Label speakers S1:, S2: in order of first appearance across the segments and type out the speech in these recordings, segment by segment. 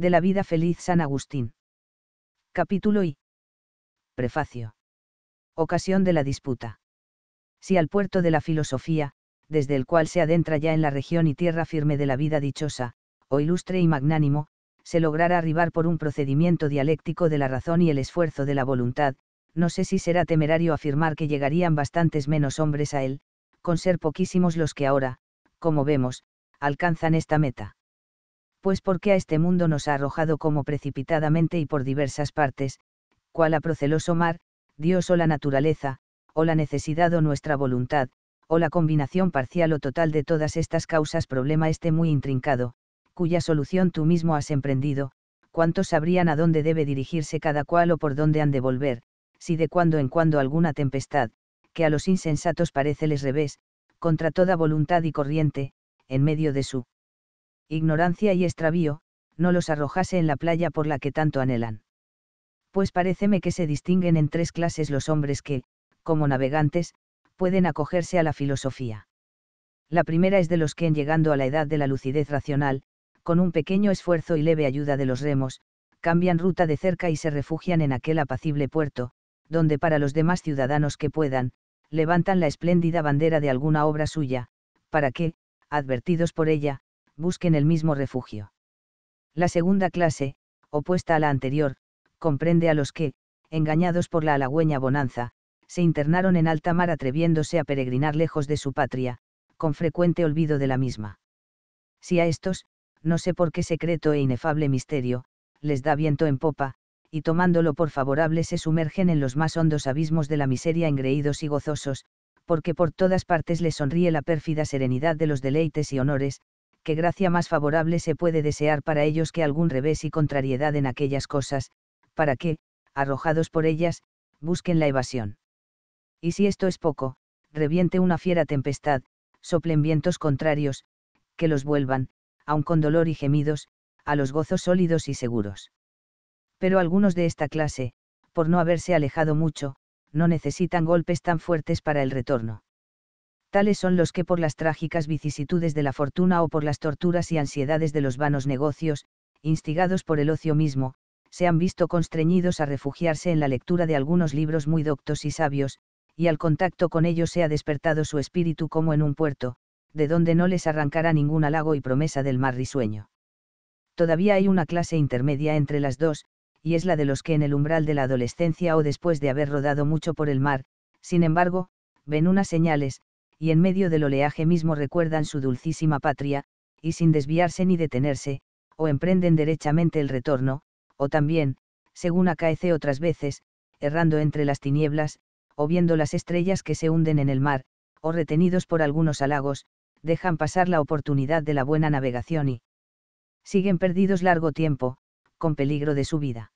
S1: de la vida feliz San Agustín. Capítulo I. Prefacio. Ocasión de la disputa. Si al puerto de la filosofía, desde el cual se adentra ya en la región y tierra firme de la vida dichosa, o ilustre y magnánimo, se lograra arribar por un procedimiento dialéctico de la razón y el esfuerzo de la voluntad, no sé si será temerario afirmar que llegarían bastantes menos hombres a él, con ser poquísimos los que ahora, como vemos, alcanzan esta meta pues porque a este mundo nos ha arrojado como precipitadamente y por diversas partes, cual a proceloso mar, Dios o la naturaleza, o la necesidad o nuestra voluntad, o la combinación parcial o total de todas estas causas problema este muy intrincado, cuya solución tú mismo has emprendido, cuántos sabrían a dónde debe dirigirse cada cual o por dónde han de volver, si de cuando en cuando alguna tempestad, que a los insensatos parece les revés, contra toda voluntad y corriente, en medio de su ignorancia y extravío, no los arrojase en la playa por la que tanto anhelan. Pues paréceme que se distinguen en tres clases los hombres que, como navegantes, pueden acogerse a la filosofía. La primera es de los que en llegando a la edad de la lucidez racional, con un pequeño esfuerzo y leve ayuda de los remos, cambian ruta de cerca y se refugian en aquel apacible puerto, donde para los demás ciudadanos que puedan, levantan la espléndida bandera de alguna obra suya, para que, advertidos por ella, busquen el mismo refugio. La segunda clase, opuesta a la anterior, comprende a los que, engañados por la halagüeña bonanza, se internaron en alta mar atreviéndose a peregrinar lejos de su patria, con frecuente olvido de la misma. Si a estos, no sé por qué secreto e inefable misterio, les da viento en popa, y tomándolo por favorable se sumergen en los más hondos abismos de la miseria engreídos y gozosos, porque por todas partes les sonríe la pérfida serenidad de los deleites y honores, qué gracia más favorable se puede desear para ellos que algún revés y contrariedad en aquellas cosas, para que, arrojados por ellas, busquen la evasión. Y si esto es poco, reviente una fiera tempestad, soplen vientos contrarios, que los vuelvan, aun con dolor y gemidos, a los gozos sólidos y seguros. Pero algunos de esta clase, por no haberse alejado mucho, no necesitan golpes tan fuertes para el retorno tales son los que por las trágicas vicisitudes de la fortuna o por las torturas y ansiedades de los vanos negocios, instigados por el ocio mismo, se han visto constreñidos a refugiarse en la lectura de algunos libros muy doctos y sabios, y al contacto con ellos se ha despertado su espíritu como en un puerto, de donde no les arrancará ningún halago y promesa del mar risueño. Todavía hay una clase intermedia entre las dos, y es la de los que en el umbral de la adolescencia o después de haber rodado mucho por el mar, sin embargo, ven unas señales, y en medio del oleaje mismo recuerdan su dulcísima patria, y sin desviarse ni detenerse, o emprenden derechamente el retorno, o también, según acaece otras veces, errando entre las tinieblas, o viendo las estrellas que se hunden en el mar, o retenidos por algunos halagos, dejan pasar la oportunidad de la buena navegación y siguen perdidos largo tiempo, con peligro de su vida.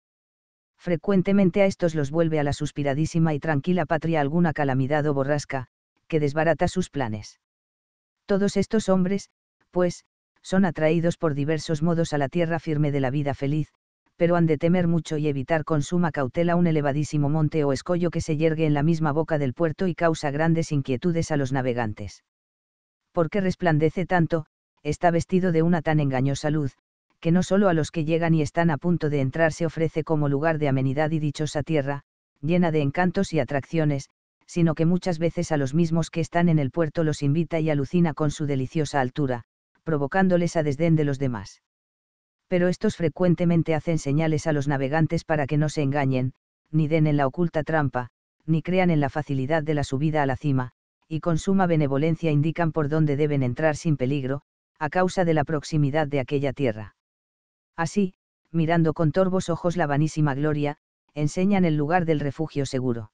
S1: Frecuentemente a estos los vuelve a la suspiradísima y tranquila patria alguna calamidad o borrasca, que desbarata sus planes. Todos estos hombres, pues, son atraídos por diversos modos a la tierra firme de la vida feliz, pero han de temer mucho y evitar con suma cautela un elevadísimo monte o escollo que se yergue en la misma boca del puerto y causa grandes inquietudes a los navegantes. ¿Por qué resplandece tanto? Está vestido de una tan engañosa luz, que no solo a los que llegan y están a punto de entrar se ofrece como lugar de amenidad y dichosa tierra, llena de encantos y atracciones, sino que muchas veces a los mismos que están en el puerto los invita y alucina con su deliciosa altura, provocándoles a desdén de los demás. Pero estos frecuentemente hacen señales a los navegantes para que no se engañen, ni den en la oculta trampa, ni crean en la facilidad de la subida a la cima, y con suma benevolencia indican por dónde deben entrar sin peligro, a causa de la proximidad de aquella tierra. Así, mirando con torvos ojos la vanísima gloria, enseñan el lugar del refugio seguro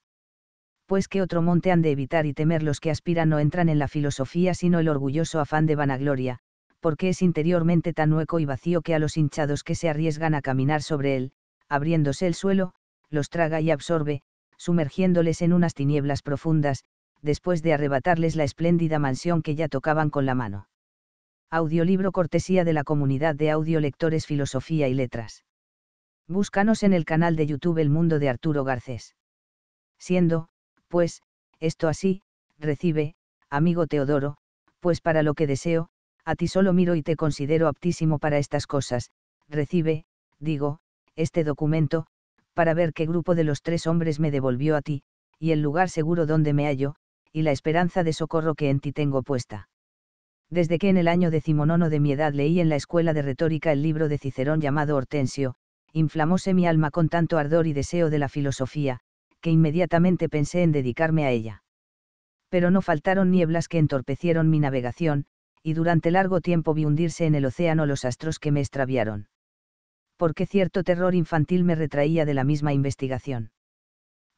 S1: pues que otro monte han de evitar y temer los que aspiran no entran en la filosofía sino el orgulloso afán de vanagloria, porque es interiormente tan hueco y vacío que a los hinchados que se arriesgan a caminar sobre él, abriéndose el suelo, los traga y absorbe, sumergiéndoles en unas tinieblas profundas, después de arrebatarles la espléndida mansión que ya tocaban con la mano. Audiolibro cortesía de la comunidad de audiolectores Filosofía y Letras. Búscanos en el canal de YouTube El Mundo de Arturo Garcés. Siendo, pues, esto así, recibe, amigo Teodoro, pues para lo que deseo, a ti solo miro y te considero aptísimo para estas cosas, recibe, digo, este documento, para ver qué grupo de los tres hombres me devolvió a ti, y el lugar seguro donde me hallo, y la esperanza de socorro que en ti tengo puesta. Desde que en el año decimonono de mi edad leí en la escuela de retórica el libro de Cicerón llamado Hortensio, inflamóse mi alma con tanto ardor y deseo de la filosofía, que inmediatamente pensé en dedicarme a ella. Pero no faltaron nieblas que entorpecieron mi navegación, y durante largo tiempo vi hundirse en el océano los astros que me extraviaron. Porque cierto terror infantil me retraía de la misma investigación.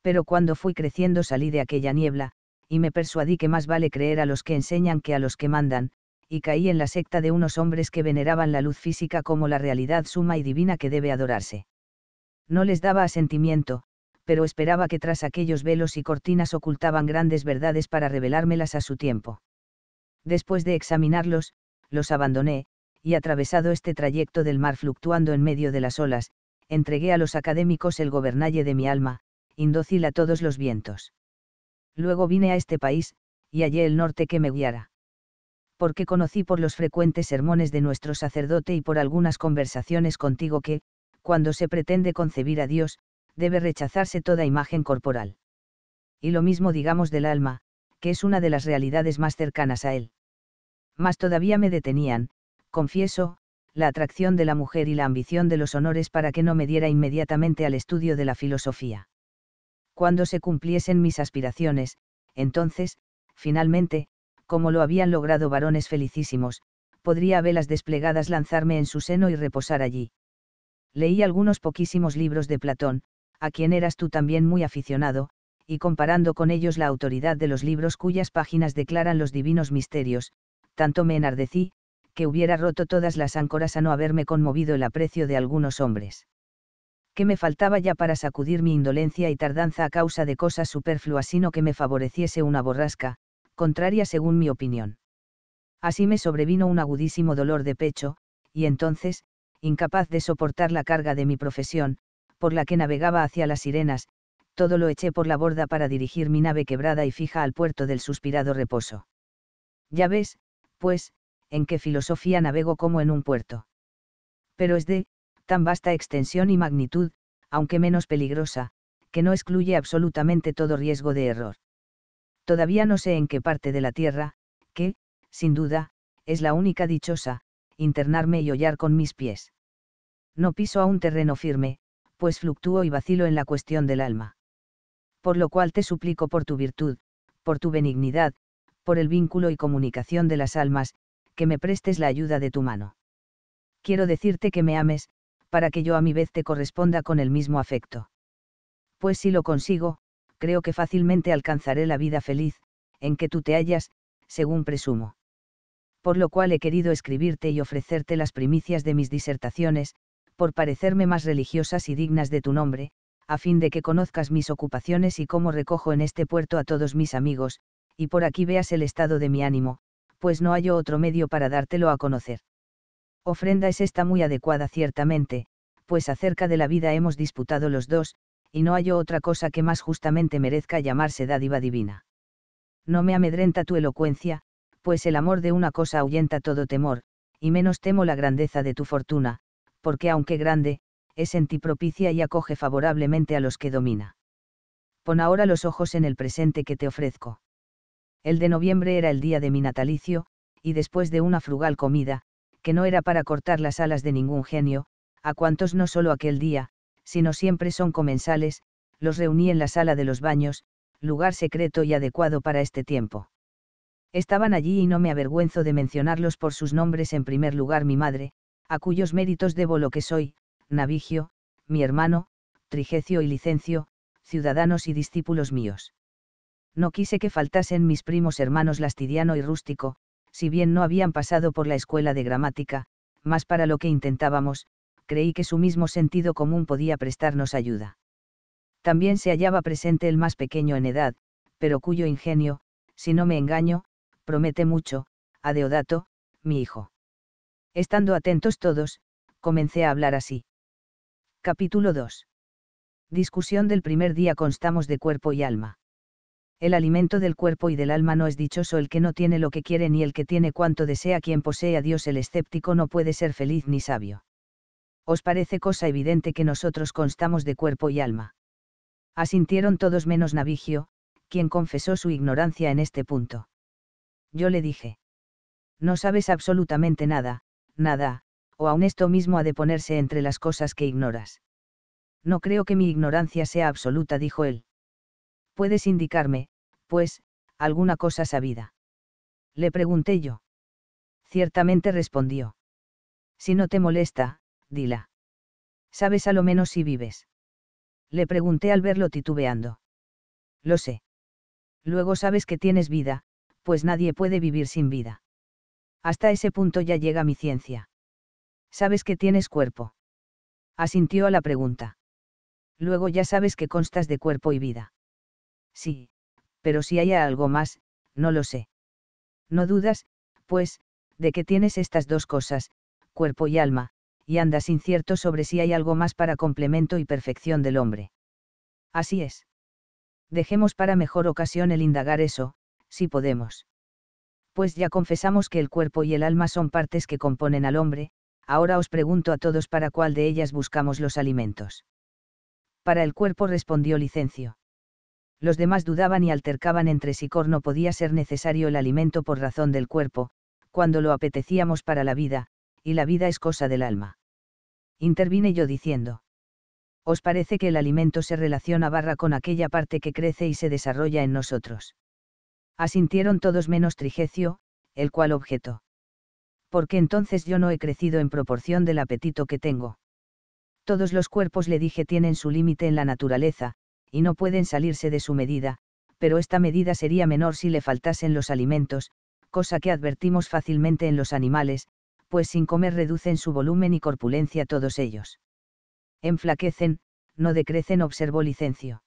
S1: Pero cuando fui creciendo salí de aquella niebla, y me persuadí que más vale creer a los que enseñan que a los que mandan, y caí en la secta de unos hombres que veneraban la luz física como la realidad suma y divina que debe adorarse. No les daba asentimiento, pero esperaba que tras aquellos velos y cortinas ocultaban grandes verdades para revelármelas a su tiempo. Después de examinarlos, los abandoné, y atravesado este trayecto del mar fluctuando en medio de las olas, entregué a los académicos el gobernalle de mi alma, indócil a todos los vientos. Luego vine a este país, y hallé el norte que me guiara. Porque conocí por los frecuentes sermones de nuestro sacerdote y por algunas conversaciones contigo que, cuando se pretende concebir a Dios, debe rechazarse toda imagen corporal. Y lo mismo digamos del alma, que es una de las realidades más cercanas a él. Mas todavía me detenían, confieso, la atracción de la mujer y la ambición de los honores para que no me diera inmediatamente al estudio de la filosofía. Cuando se cumpliesen mis aspiraciones, entonces, finalmente, como lo habían logrado varones felicísimos, podría a velas desplegadas lanzarme en su seno y reposar allí. Leí algunos poquísimos libros de Platón, a quien eras tú también muy aficionado, y comparando con ellos la autoridad de los libros cuyas páginas declaran los divinos misterios, tanto me enardecí, que hubiera roto todas las áncoras a no haberme conmovido el aprecio de algunos hombres. ¿Qué me faltaba ya para sacudir mi indolencia y tardanza a causa de cosas superfluas, sino que me favoreciese una borrasca, contraria según mi opinión. Así me sobrevino un agudísimo dolor de pecho, y entonces, incapaz de soportar la carga de mi profesión, por la que navegaba hacia las sirenas, todo lo eché por la borda para dirigir mi nave quebrada y fija al puerto del suspirado reposo. Ya ves, pues, en qué filosofía navego como en un puerto. Pero es de, tan vasta extensión y magnitud, aunque menos peligrosa, que no excluye absolutamente todo riesgo de error. Todavía no sé en qué parte de la Tierra, que, sin duda, es la única dichosa, internarme y hollar con mis pies. No piso a un terreno firme, pues fluctúo y vacilo en la cuestión del alma. Por lo cual te suplico por tu virtud, por tu benignidad, por el vínculo y comunicación de las almas, que me prestes la ayuda de tu mano. Quiero decirte que me ames, para que yo a mi vez te corresponda con el mismo afecto. Pues si lo consigo, creo que fácilmente alcanzaré la vida feliz, en que tú te hallas, según presumo. Por lo cual he querido escribirte y ofrecerte las primicias de mis disertaciones, por parecerme más religiosas y dignas de tu nombre, a fin de que conozcas mis ocupaciones y cómo recojo en este puerto a todos mis amigos, y por aquí veas el estado de mi ánimo, pues no hallo otro medio para dártelo a conocer. Ofrenda es esta muy adecuada ciertamente, pues acerca de la vida hemos disputado los dos, y no hallo otra cosa que más justamente merezca llamarse dádiva divina. No me amedrenta tu elocuencia, pues el amor de una cosa ahuyenta todo temor, y menos temo la grandeza de tu fortuna, porque aunque grande, es en ti propicia y acoge favorablemente a los que domina. Pon ahora los ojos en el presente que te ofrezco. El de noviembre era el día de mi natalicio, y después de una frugal comida, que no era para cortar las alas de ningún genio, a cuantos no solo aquel día, sino siempre son comensales, los reuní en la sala de los baños, lugar secreto y adecuado para este tiempo. Estaban allí y no me avergüenzo de mencionarlos por sus nombres en primer lugar mi madre, a cuyos méritos debo lo que soy, Navigio, mi hermano, Trigecio y Licencio, ciudadanos y discípulos míos. No quise que faltasen mis primos hermanos Lastidiano y Rústico, si bien no habían pasado por la escuela de gramática, más para lo que intentábamos, creí que su mismo sentido común podía prestarnos ayuda. También se hallaba presente el más pequeño en edad, pero cuyo ingenio, si no me engaño, promete mucho, a Deodato, mi hijo. Estando atentos todos, comencé a hablar así. Capítulo 2. Discusión del primer día constamos de cuerpo y alma. El alimento del cuerpo y del alma no es dichoso el que no tiene lo que quiere ni el que tiene cuanto desea quien posee a Dios el escéptico no puede ser feliz ni sabio. ¿Os parece cosa evidente que nosotros constamos de cuerpo y alma? Asintieron todos menos Navigio, quien confesó su ignorancia en este punto. Yo le dije. No sabes absolutamente nada, nada, o aun esto mismo ha de ponerse entre las cosas que ignoras. No creo que mi ignorancia sea absoluta, dijo él. Puedes indicarme, pues, alguna cosa sabida. Le pregunté yo. Ciertamente respondió. Si no te molesta, dila. Sabes a lo menos si vives. Le pregunté al verlo titubeando. Lo sé. Luego sabes que tienes vida, pues nadie puede vivir sin vida. Hasta ese punto ya llega mi ciencia. ¿Sabes que tienes cuerpo? Asintió a la pregunta. Luego ya sabes que constas de cuerpo y vida. Sí, pero si hay algo más, no lo sé. No dudas, pues, de que tienes estas dos cosas, cuerpo y alma, y andas incierto sobre si hay algo más para complemento y perfección del hombre. Así es. Dejemos para mejor ocasión el indagar eso, si podemos pues ya confesamos que el cuerpo y el alma son partes que componen al hombre, ahora os pregunto a todos para cuál de ellas buscamos los alimentos. Para el cuerpo respondió Licencio. Los demás dudaban y altercaban entre si corno podía ser necesario el alimento por razón del cuerpo, cuando lo apetecíamos para la vida, y la vida es cosa del alma. Intervine yo diciendo. ¿Os parece que el alimento se relaciona barra con aquella parte que crece y se desarrolla en nosotros? Asintieron todos menos Trigecio, el cual objetó. Porque entonces yo no he crecido en proporción del apetito que tengo. Todos los cuerpos, le dije, tienen su límite en la naturaleza, y no pueden salirse de su medida, pero esta medida sería menor si le faltasen los alimentos, cosa que advertimos fácilmente en los animales, pues sin comer reducen su volumen y corpulencia todos ellos. Enflaquecen, no decrecen, observó Licencio.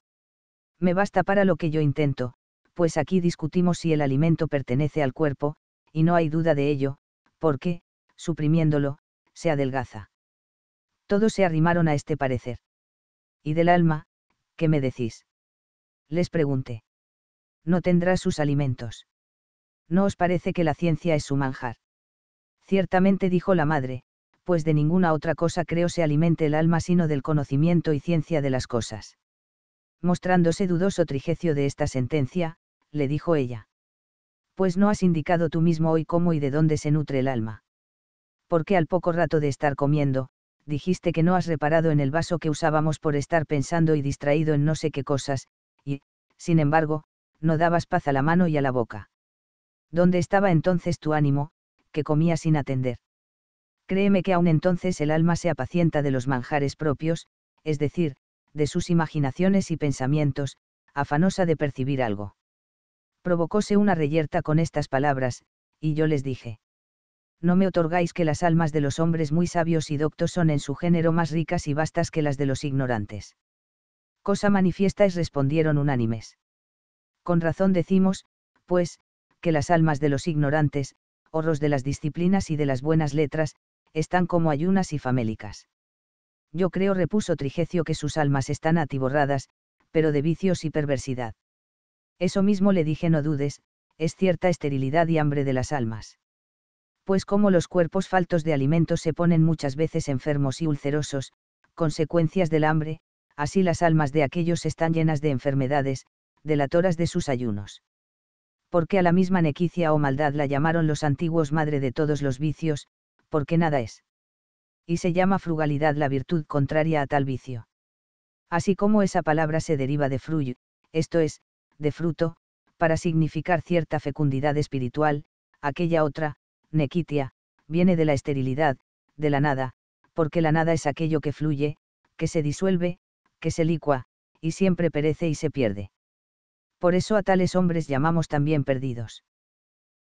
S1: Me basta para lo que yo intento, pues aquí discutimos si el alimento pertenece al cuerpo, y no hay duda de ello, porque, suprimiéndolo, se adelgaza. Todos se arrimaron a este parecer. ¿Y del alma, qué me decís? Les pregunté. No tendrá sus alimentos. ¿No os parece que la ciencia es su manjar? Ciertamente dijo la madre, pues de ninguna otra cosa creo se alimente el alma sino del conocimiento y ciencia de las cosas. Mostrándose dudoso Trigecio de esta sentencia, le dijo ella. Pues no has indicado tú mismo hoy cómo y de dónde se nutre el alma. Porque al poco rato de estar comiendo, dijiste que no has reparado en el vaso que usábamos por estar pensando y distraído en no sé qué cosas, y, sin embargo, no dabas paz a la mano y a la boca. ¿Dónde estaba entonces tu ánimo, que comía sin atender? Créeme que aún entonces el alma se apacienta de los manjares propios, es decir, de sus imaginaciones y pensamientos, afanosa de percibir algo. Provocóse una reyerta con estas palabras, y yo les dije. No me otorgáis que las almas de los hombres muy sabios y doctos son en su género más ricas y vastas que las de los ignorantes. Cosa manifiesta es respondieron unánimes. Con razón decimos, pues, que las almas de los ignorantes, horros de las disciplinas y de las buenas letras, están como ayunas y famélicas. Yo creo, repuso Trigecio, que sus almas están atiborradas, pero de vicios y perversidad. Eso mismo le dije no dudes, es cierta esterilidad y hambre de las almas. Pues como los cuerpos faltos de alimentos se ponen muchas veces enfermos y ulcerosos, consecuencias del hambre, así las almas de aquellos están llenas de enfermedades, delatoras de sus ayunos. Porque a la misma nequicia o maldad la llamaron los antiguos madre de todos los vicios, porque nada es. Y se llama frugalidad la virtud contraria a tal vicio. Así como esa palabra se deriva de fruy, esto es, de fruto, para significar cierta fecundidad espiritual, aquella otra, nequitia, viene de la esterilidad, de la nada, porque la nada es aquello que fluye, que se disuelve, que se licua, y siempre perece y se pierde. Por eso a tales hombres llamamos también perdidos.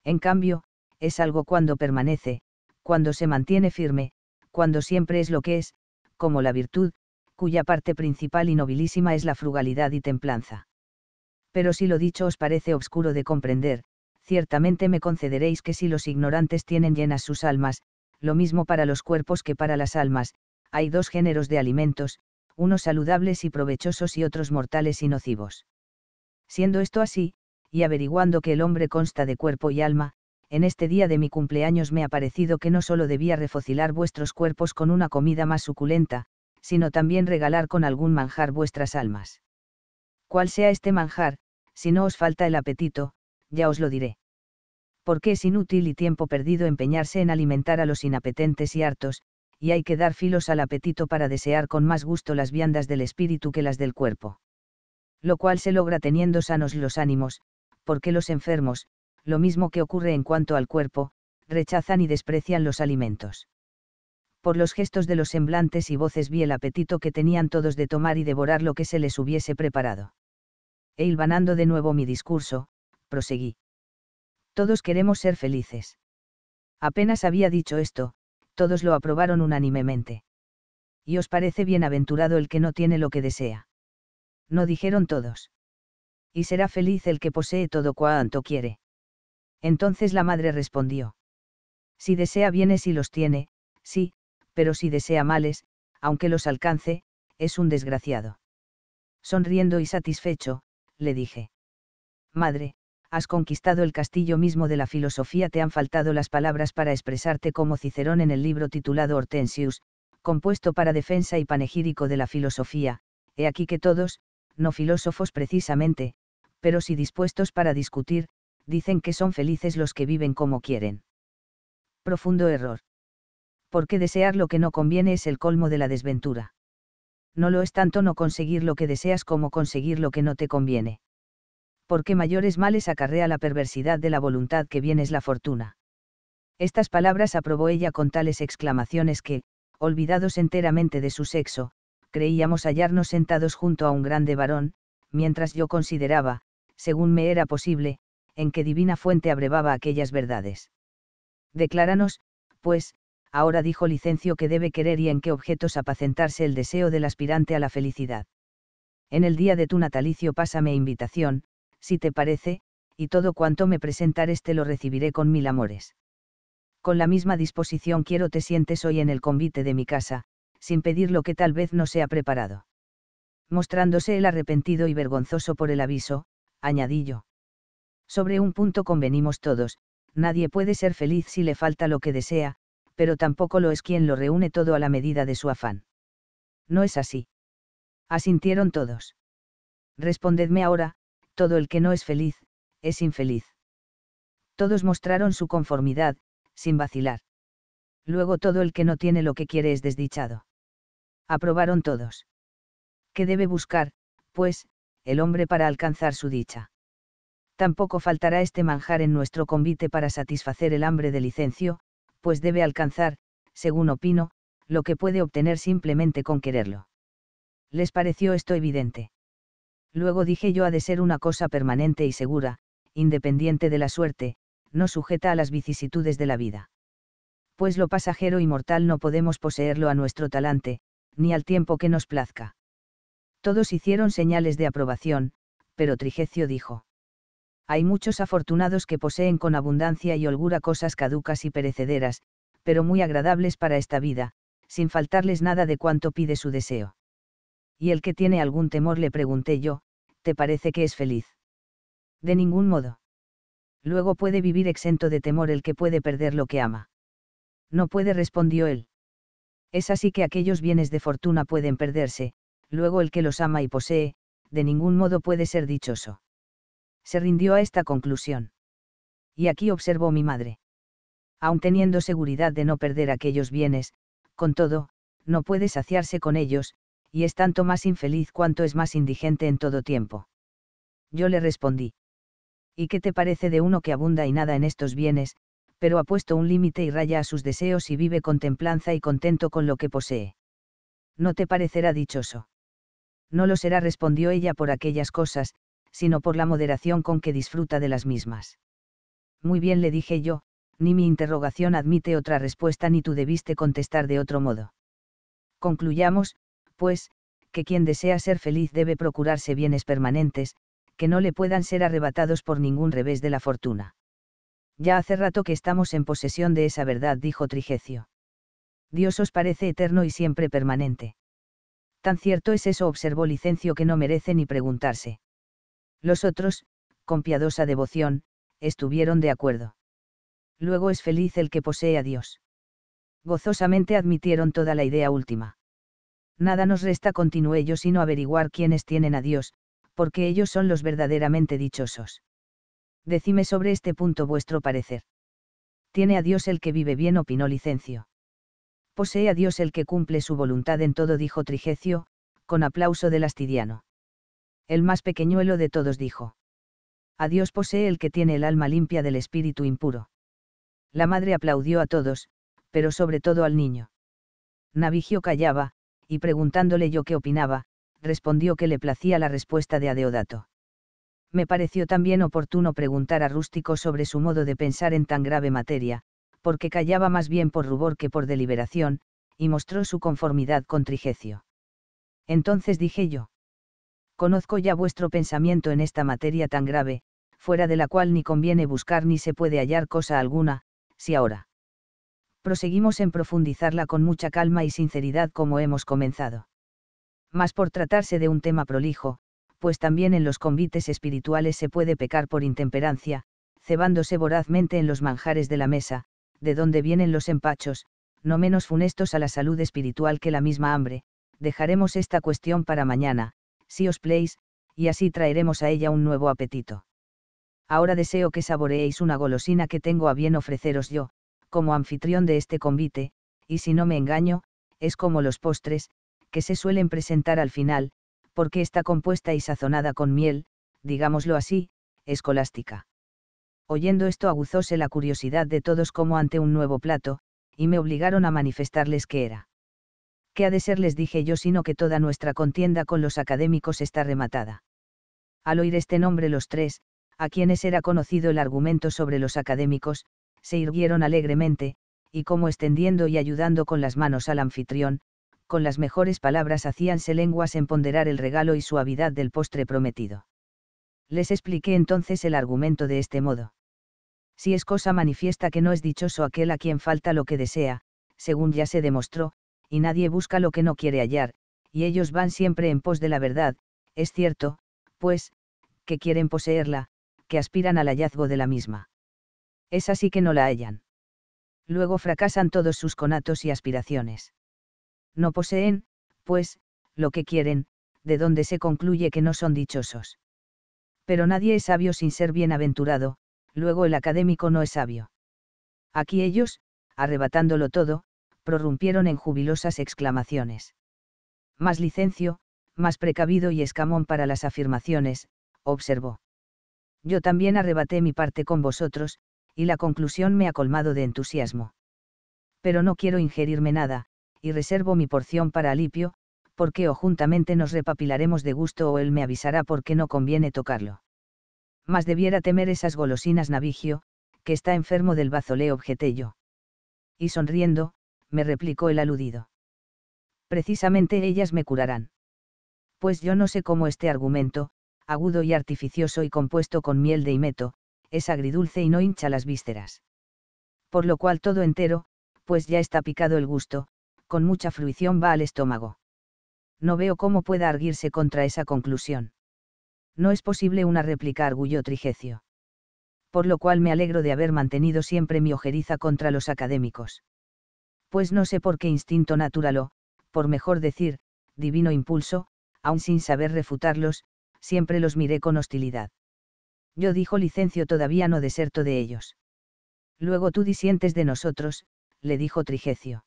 S1: En cambio, es algo cuando permanece, cuando se mantiene firme, cuando siempre es lo que es, como la virtud, cuya parte principal y nobilísima es la frugalidad y templanza pero si lo dicho os parece obscuro de comprender, ciertamente me concederéis que si los ignorantes tienen llenas sus almas, lo mismo para los cuerpos que para las almas, hay dos géneros de alimentos, unos saludables y provechosos y otros mortales y nocivos. Siendo esto así, y averiguando que el hombre consta de cuerpo y alma, en este día de mi cumpleaños me ha parecido que no solo debía refocilar vuestros cuerpos con una comida más suculenta, sino también regalar con algún manjar vuestras almas. Cuál sea este manjar, si no os falta el apetito, ya os lo diré. Porque es inútil y tiempo perdido empeñarse en alimentar a los inapetentes y hartos, y hay que dar filos al apetito para desear con más gusto las viandas del espíritu que las del cuerpo. Lo cual se logra teniendo sanos los ánimos, porque los enfermos, lo mismo que ocurre en cuanto al cuerpo, rechazan y desprecian los alimentos. Por los gestos de los semblantes y voces vi el apetito que tenían todos de tomar y devorar lo que se les hubiese preparado e hilvanando de nuevo mi discurso, proseguí. Todos queremos ser felices. Apenas había dicho esto, todos lo aprobaron unánimemente. ¿Y os parece bienaventurado el que no tiene lo que desea? No dijeron todos. Y será feliz el que posee todo cuanto quiere. Entonces la madre respondió. Si desea bienes y los tiene, sí, pero si desea males, aunque los alcance, es un desgraciado. Sonriendo y satisfecho, le dije. Madre, has conquistado el castillo mismo de la filosofía, te han faltado las palabras para expresarte como Cicerón en el libro titulado Hortensius, compuesto para defensa y panegírico de la filosofía, he aquí que todos, no filósofos precisamente, pero si dispuestos para discutir, dicen que son felices los que viven como quieren. Profundo error. Porque desear lo que no conviene es el colmo de la desventura no lo es tanto no conseguir lo que deseas como conseguir lo que no te conviene. Porque mayores males acarrea la perversidad de la voluntad que bien es la fortuna. Estas palabras aprobó ella con tales exclamaciones que, olvidados enteramente de su sexo, creíamos hallarnos sentados junto a un grande varón, mientras yo consideraba, según me era posible, en qué divina fuente abrevaba aquellas verdades. Decláranos, pues, ahora dijo Licencio que debe querer y en qué objetos apacentarse el deseo del aspirante a la felicidad. En el día de tu natalicio pásame invitación, si te parece, y todo cuanto me presentares te lo recibiré con mil amores. Con la misma disposición quiero te sientes hoy en el convite de mi casa, sin pedir lo que tal vez no sea preparado. Mostrándose el arrepentido y vergonzoso por el aviso, añadí yo. Sobre un punto convenimos todos, nadie puede ser feliz si le falta lo que desea, pero tampoco lo es quien lo reúne todo a la medida de su afán. No es así. Asintieron todos. Respondedme ahora, todo el que no es feliz, es infeliz. Todos mostraron su conformidad, sin vacilar. Luego todo el que no tiene lo que quiere es desdichado. Aprobaron todos. ¿Qué debe buscar, pues, el hombre para alcanzar su dicha? Tampoco faltará este manjar en nuestro convite para satisfacer el hambre de licencio, pues debe alcanzar, según opino, lo que puede obtener simplemente con quererlo. Les pareció esto evidente. Luego dije yo ha de ser una cosa permanente y segura, independiente de la suerte, no sujeta a las vicisitudes de la vida. Pues lo pasajero y mortal no podemos poseerlo a nuestro talante, ni al tiempo que nos plazca. Todos hicieron señales de aprobación, pero Trigecio dijo. Hay muchos afortunados que poseen con abundancia y holgura cosas caducas y perecederas, pero muy agradables para esta vida, sin faltarles nada de cuanto pide su deseo. ¿Y el que tiene algún temor? le pregunté yo, ¿te parece que es feliz? De ningún modo. Luego puede vivir exento de temor el que puede perder lo que ama. No puede, respondió él. Es así que aquellos bienes de fortuna pueden perderse, luego el que los ama y posee, de ningún modo puede ser dichoso se rindió a esta conclusión. Y aquí observó mi madre. Aun teniendo seguridad de no perder aquellos bienes, con todo, no puede saciarse con ellos, y es tanto más infeliz cuanto es más indigente en todo tiempo. Yo le respondí. ¿Y qué te parece de uno que abunda y nada en estos bienes, pero ha puesto un límite y raya a sus deseos y vive con templanza y contento con lo que posee? No te parecerá dichoso. No lo será, respondió ella por aquellas cosas, sino por la moderación con que disfruta de las mismas. Muy bien le dije yo, ni mi interrogación admite otra respuesta ni tú debiste contestar de otro modo. Concluyamos, pues, que quien desea ser feliz debe procurarse bienes permanentes, que no le puedan ser arrebatados por ningún revés de la fortuna. Ya hace rato que estamos en posesión de esa verdad, dijo Trigecio. Dios os parece eterno y siempre permanente. Tan cierto es eso, observó Licencio, que no merece ni preguntarse. Los otros, con piadosa devoción, estuvieron de acuerdo. Luego es feliz el que posee a Dios. Gozosamente admitieron toda la idea última. Nada nos resta, continué yo, sino averiguar quiénes tienen a Dios, porque ellos son los verdaderamente dichosos. Decime sobre este punto vuestro parecer. Tiene a Dios el que vive bien, opinó Licencio. Posee a Dios el que cumple su voluntad en todo, dijo Trigecio, con aplauso del Astidiano. El más pequeñuelo de todos dijo. A Dios posee el que tiene el alma limpia del espíritu impuro. La madre aplaudió a todos, pero sobre todo al niño. Navigio callaba, y preguntándole yo qué opinaba, respondió que le placía la respuesta de Adeodato. Me pareció también oportuno preguntar a Rústico sobre su modo de pensar en tan grave materia, porque callaba más bien por rubor que por deliberación, y mostró su conformidad con Trigecio. Entonces dije yo conozco ya vuestro pensamiento en esta materia tan grave, fuera de la cual ni conviene buscar ni se puede hallar cosa alguna, si ahora proseguimos en profundizarla con mucha calma y sinceridad como hemos comenzado. Mas por tratarse de un tema prolijo, pues también en los convites espirituales se puede pecar por intemperancia, cebándose vorazmente en los manjares de la mesa, de donde vienen los empachos, no menos funestos a la salud espiritual que la misma hambre, dejaremos esta cuestión para mañana, si os pléis, y así traeremos a ella un nuevo apetito. Ahora deseo que saboreéis una golosina que tengo a bien ofreceros yo, como anfitrión de este convite, y si no me engaño, es como los postres, que se suelen presentar al final, porque está compuesta y sazonada con miel, digámoslo así, escolástica. Oyendo esto aguzóse la curiosidad de todos como ante un nuevo plato, y me obligaron a manifestarles qué era. Qué ha de ser les dije yo sino que toda nuestra contienda con los académicos está rematada. Al oír este nombre los tres, a quienes era conocido el argumento sobre los académicos, se irguieron alegremente, y como extendiendo y ayudando con las manos al anfitrión, con las mejores palabras hacíanse lenguas en ponderar el regalo y suavidad del postre prometido. Les expliqué entonces el argumento de este modo. Si es cosa manifiesta que no es dichoso aquel a quien falta lo que desea, según ya se demostró, y nadie busca lo que no quiere hallar, y ellos van siempre en pos de la verdad, es cierto, pues, que quieren poseerla, que aspiran al hallazgo de la misma. Es así que no la hallan. Luego fracasan todos sus conatos y aspiraciones. No poseen, pues, lo que quieren, de donde se concluye que no son dichosos. Pero nadie es sabio sin ser bienaventurado, luego el académico no es sabio. Aquí ellos, arrebatándolo todo, prorrumpieron en jubilosas exclamaciones. Más licencio, más precavido y escamón para las afirmaciones, observó. Yo también arrebaté mi parte con vosotros, y la conclusión me ha colmado de entusiasmo. Pero no quiero ingerirme nada, y reservo mi porción para Alipio, porque o juntamente nos repapilaremos de gusto o él me avisará porque no conviene tocarlo. Más debiera temer esas golosinas Navigio, que está enfermo del bazoleo objeté yo. Y sonriendo, me replicó el aludido. Precisamente ellas me curarán. Pues yo no sé cómo este argumento, agudo y artificioso y compuesto con miel de himeto, es agridulce y no hincha las vísceras. Por lo cual todo entero, pues ya está picado el gusto, con mucha fruición va al estómago. No veo cómo pueda arguirse contra esa conclusión. No es posible una réplica, arguyó Trigecio. Por lo cual me alegro de haber mantenido siempre mi ojeriza contra los académicos pues no sé por qué instinto natural o, por mejor decir, divino impulso, aun sin saber refutarlos, siempre los miré con hostilidad. Yo dijo licencio todavía no deserto de ellos. Luego tú disientes de nosotros, le dijo Trigecio.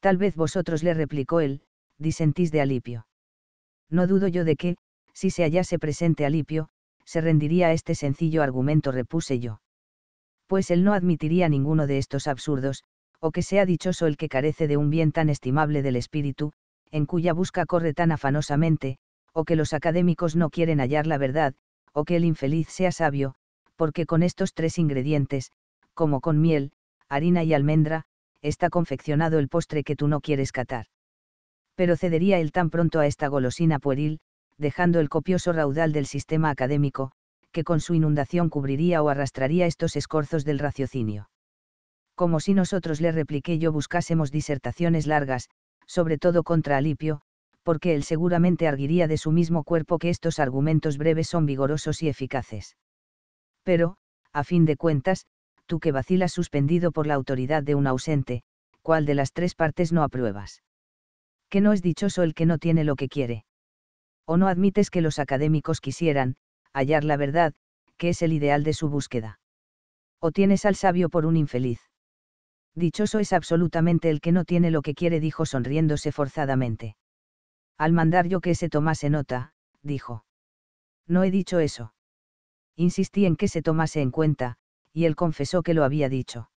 S1: Tal vez vosotros le replicó él, disentís de Alipio. No dudo yo de que, si se hallase presente Alipio, se rendiría a este sencillo argumento repuse yo. Pues él no admitiría ninguno de estos absurdos, o que sea dichoso el que carece de un bien tan estimable del espíritu, en cuya busca corre tan afanosamente, o que los académicos no quieren hallar la verdad, o que el infeliz sea sabio, porque con estos tres ingredientes, como con miel, harina y almendra, está confeccionado el postre que tú no quieres catar. Pero cedería él tan pronto a esta golosina pueril, dejando el copioso raudal del sistema académico, que con su inundación cubriría o arrastraría estos escorzos del raciocinio como si nosotros le repliqué yo buscásemos disertaciones largas, sobre todo contra Alipio, porque él seguramente arguiría de su mismo cuerpo que estos argumentos breves son vigorosos y eficaces. Pero, a fin de cuentas, tú que vacilas suspendido por la autoridad de un ausente, ¿cuál de las tres partes no apruebas? Que no es dichoso el que no tiene lo que quiere. O no admites que los académicos quisieran, hallar la verdad, que es el ideal de su búsqueda. O tienes al sabio por un infeliz Dichoso es absolutamente el que no tiene lo que quiere, dijo sonriéndose forzadamente. Al mandar yo que se tomase nota, dijo. No he dicho eso. Insistí en que se tomase en cuenta, y él confesó que lo había dicho.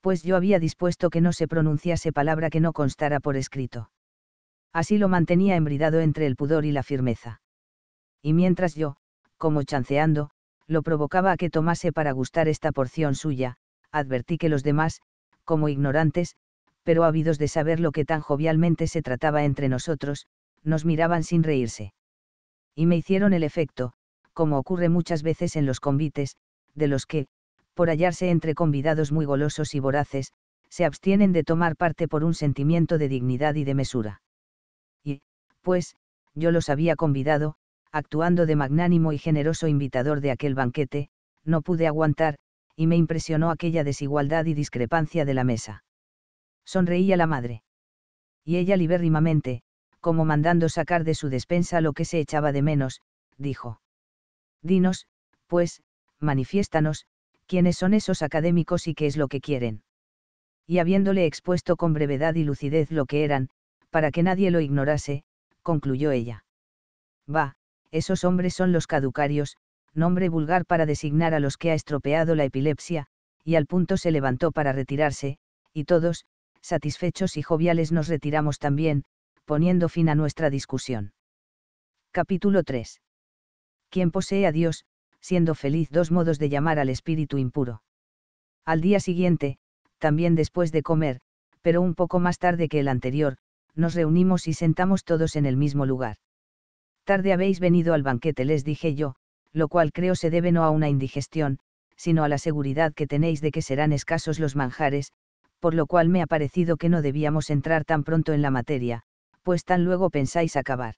S1: Pues yo había dispuesto que no se pronunciase palabra que no constara por escrito. Así lo mantenía embridado entre el pudor y la firmeza. Y mientras yo, como chanceando, lo provocaba a que tomase para gustar esta porción suya, advertí que los demás, como ignorantes, pero ávidos de saber lo que tan jovialmente se trataba entre nosotros, nos miraban sin reírse. Y me hicieron el efecto, como ocurre muchas veces en los convites, de los que, por hallarse entre convidados muy golosos y voraces, se abstienen de tomar parte por un sentimiento de dignidad y de mesura. Y, pues, yo los había convidado, actuando de magnánimo y generoso invitador de aquel banquete, no pude aguantar, y me impresionó aquella desigualdad y discrepancia de la mesa. Sonreía la madre. Y ella libérrimamente, como mandando sacar de su despensa lo que se echaba de menos, dijo. Dinos, pues, manifiéstanos, quiénes son esos académicos y qué es lo que quieren. Y habiéndole expuesto con brevedad y lucidez lo que eran, para que nadie lo ignorase, concluyó ella. Va, esos hombres son los caducarios, nombre vulgar para designar a los que ha estropeado la epilepsia, y al punto se levantó para retirarse, y todos, satisfechos y joviales nos retiramos también, poniendo fin a nuestra discusión. Capítulo 3. Quien posee a Dios, siendo feliz dos modos de llamar al espíritu impuro. Al día siguiente, también después de comer, pero un poco más tarde que el anterior, nos reunimos y sentamos todos en el mismo lugar. Tarde habéis venido al banquete, les dije yo, lo cual creo se debe no a una indigestión, sino a la seguridad que tenéis de que serán escasos los manjares, por lo cual me ha parecido que no debíamos entrar tan pronto en la materia, pues tan luego pensáis acabar.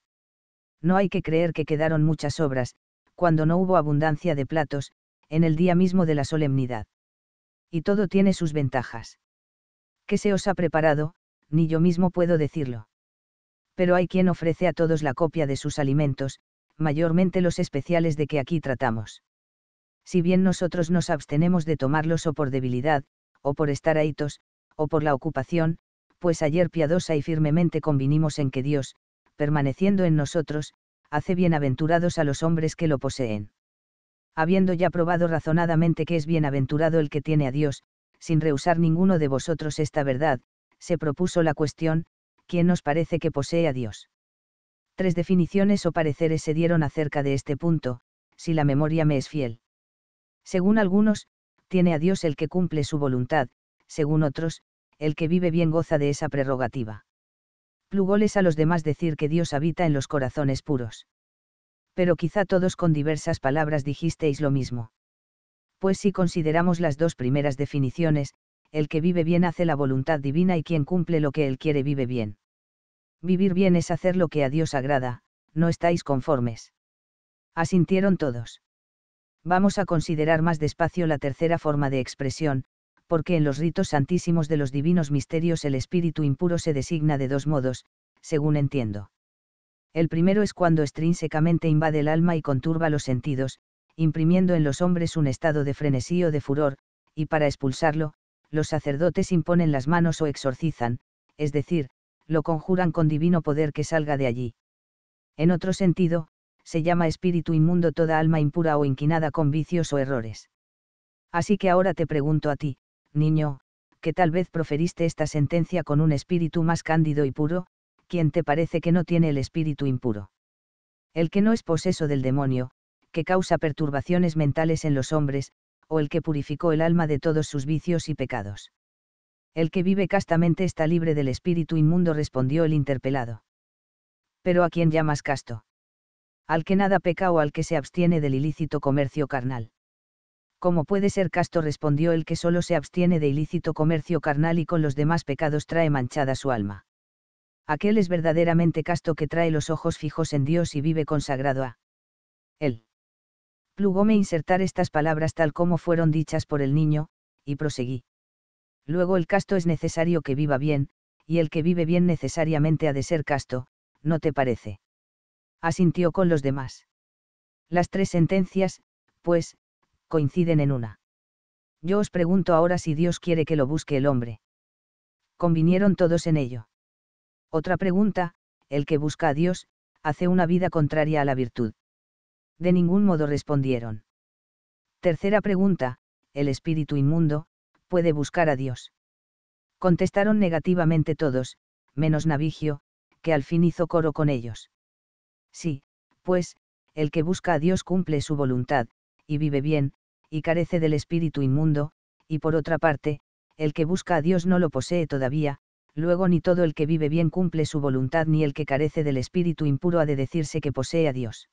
S1: No hay que creer que quedaron muchas obras, cuando no hubo abundancia de platos, en el día mismo de la solemnidad. Y todo tiene sus ventajas. ¿Qué se os ha preparado? Ni yo mismo puedo decirlo. Pero hay quien ofrece a todos la copia de sus alimentos, mayormente los especiales de que aquí tratamos. Si bien nosotros nos abstenemos de tomarlos o por debilidad, o por estar ahitos, o por la ocupación, pues ayer piadosa y firmemente convinimos en que Dios, permaneciendo en nosotros, hace bienaventurados a los hombres que lo poseen. Habiendo ya probado razonadamente que es bienaventurado el que tiene a Dios, sin rehusar ninguno de vosotros esta verdad, se propuso la cuestión, ¿quién nos parece que posee a Dios? Tres definiciones o pareceres se dieron acerca de este punto, si la memoria me es fiel. Según algunos, tiene a Dios el que cumple su voluntad, según otros, el que vive bien goza de esa prerrogativa. Plugoles a los demás decir que Dios habita en los corazones puros. Pero quizá todos con diversas palabras dijisteis lo mismo. Pues si consideramos las dos primeras definiciones, el que vive bien hace la voluntad divina y quien cumple lo que él quiere vive bien. Vivir bien es hacer lo que a Dios agrada, no estáis conformes. Asintieron todos. Vamos a considerar más despacio la tercera forma de expresión, porque en los ritos santísimos de los divinos misterios el espíritu impuro se designa de dos modos, según entiendo. El primero es cuando extrínsecamente invade el alma y conturba los sentidos, imprimiendo en los hombres un estado de frenesí o de furor, y para expulsarlo, los sacerdotes imponen las manos o exorcizan, es decir, lo conjuran con divino poder que salga de allí. En otro sentido, se llama espíritu inmundo toda alma impura o inquinada con vicios o errores. Así que ahora te pregunto a ti, niño, que tal vez proferiste esta sentencia con un espíritu más cándido y puro, quien te parece que no tiene el espíritu impuro. El que no es poseso del demonio, que causa perturbaciones mentales en los hombres, o el que purificó el alma de todos sus vicios y pecados. El que vive castamente está libre del espíritu inmundo, respondió el interpelado. Pero ¿a quién llamas casto? Al que nada peca o al que se abstiene del ilícito comercio carnal. ¿Cómo puede ser casto? respondió el que solo se abstiene de ilícito comercio carnal y con los demás pecados trae manchada su alma. Aquel es verdaderamente casto que trae los ojos fijos en Dios y vive consagrado a Él. Plugóme insertar estas palabras tal como fueron dichas por el niño, y proseguí. Luego el casto es necesario que viva bien, y el que vive bien necesariamente ha de ser casto, ¿no te parece? Asintió con los demás. Las tres sentencias, pues, coinciden en una. Yo os pregunto ahora si Dios quiere que lo busque el hombre. Convinieron todos en ello. Otra pregunta, el que busca a Dios, hace una vida contraria a la virtud. De ningún modo respondieron. Tercera pregunta, el espíritu inmundo, puede buscar a Dios. Contestaron negativamente todos, menos Navigio, que al fin hizo coro con ellos. Sí, pues, el que busca a Dios cumple su voluntad, y vive bien, y carece del espíritu inmundo, y por otra parte, el que busca a Dios no lo posee todavía, luego ni todo el que vive bien cumple su voluntad ni el que carece del espíritu impuro ha de decirse que posee a Dios.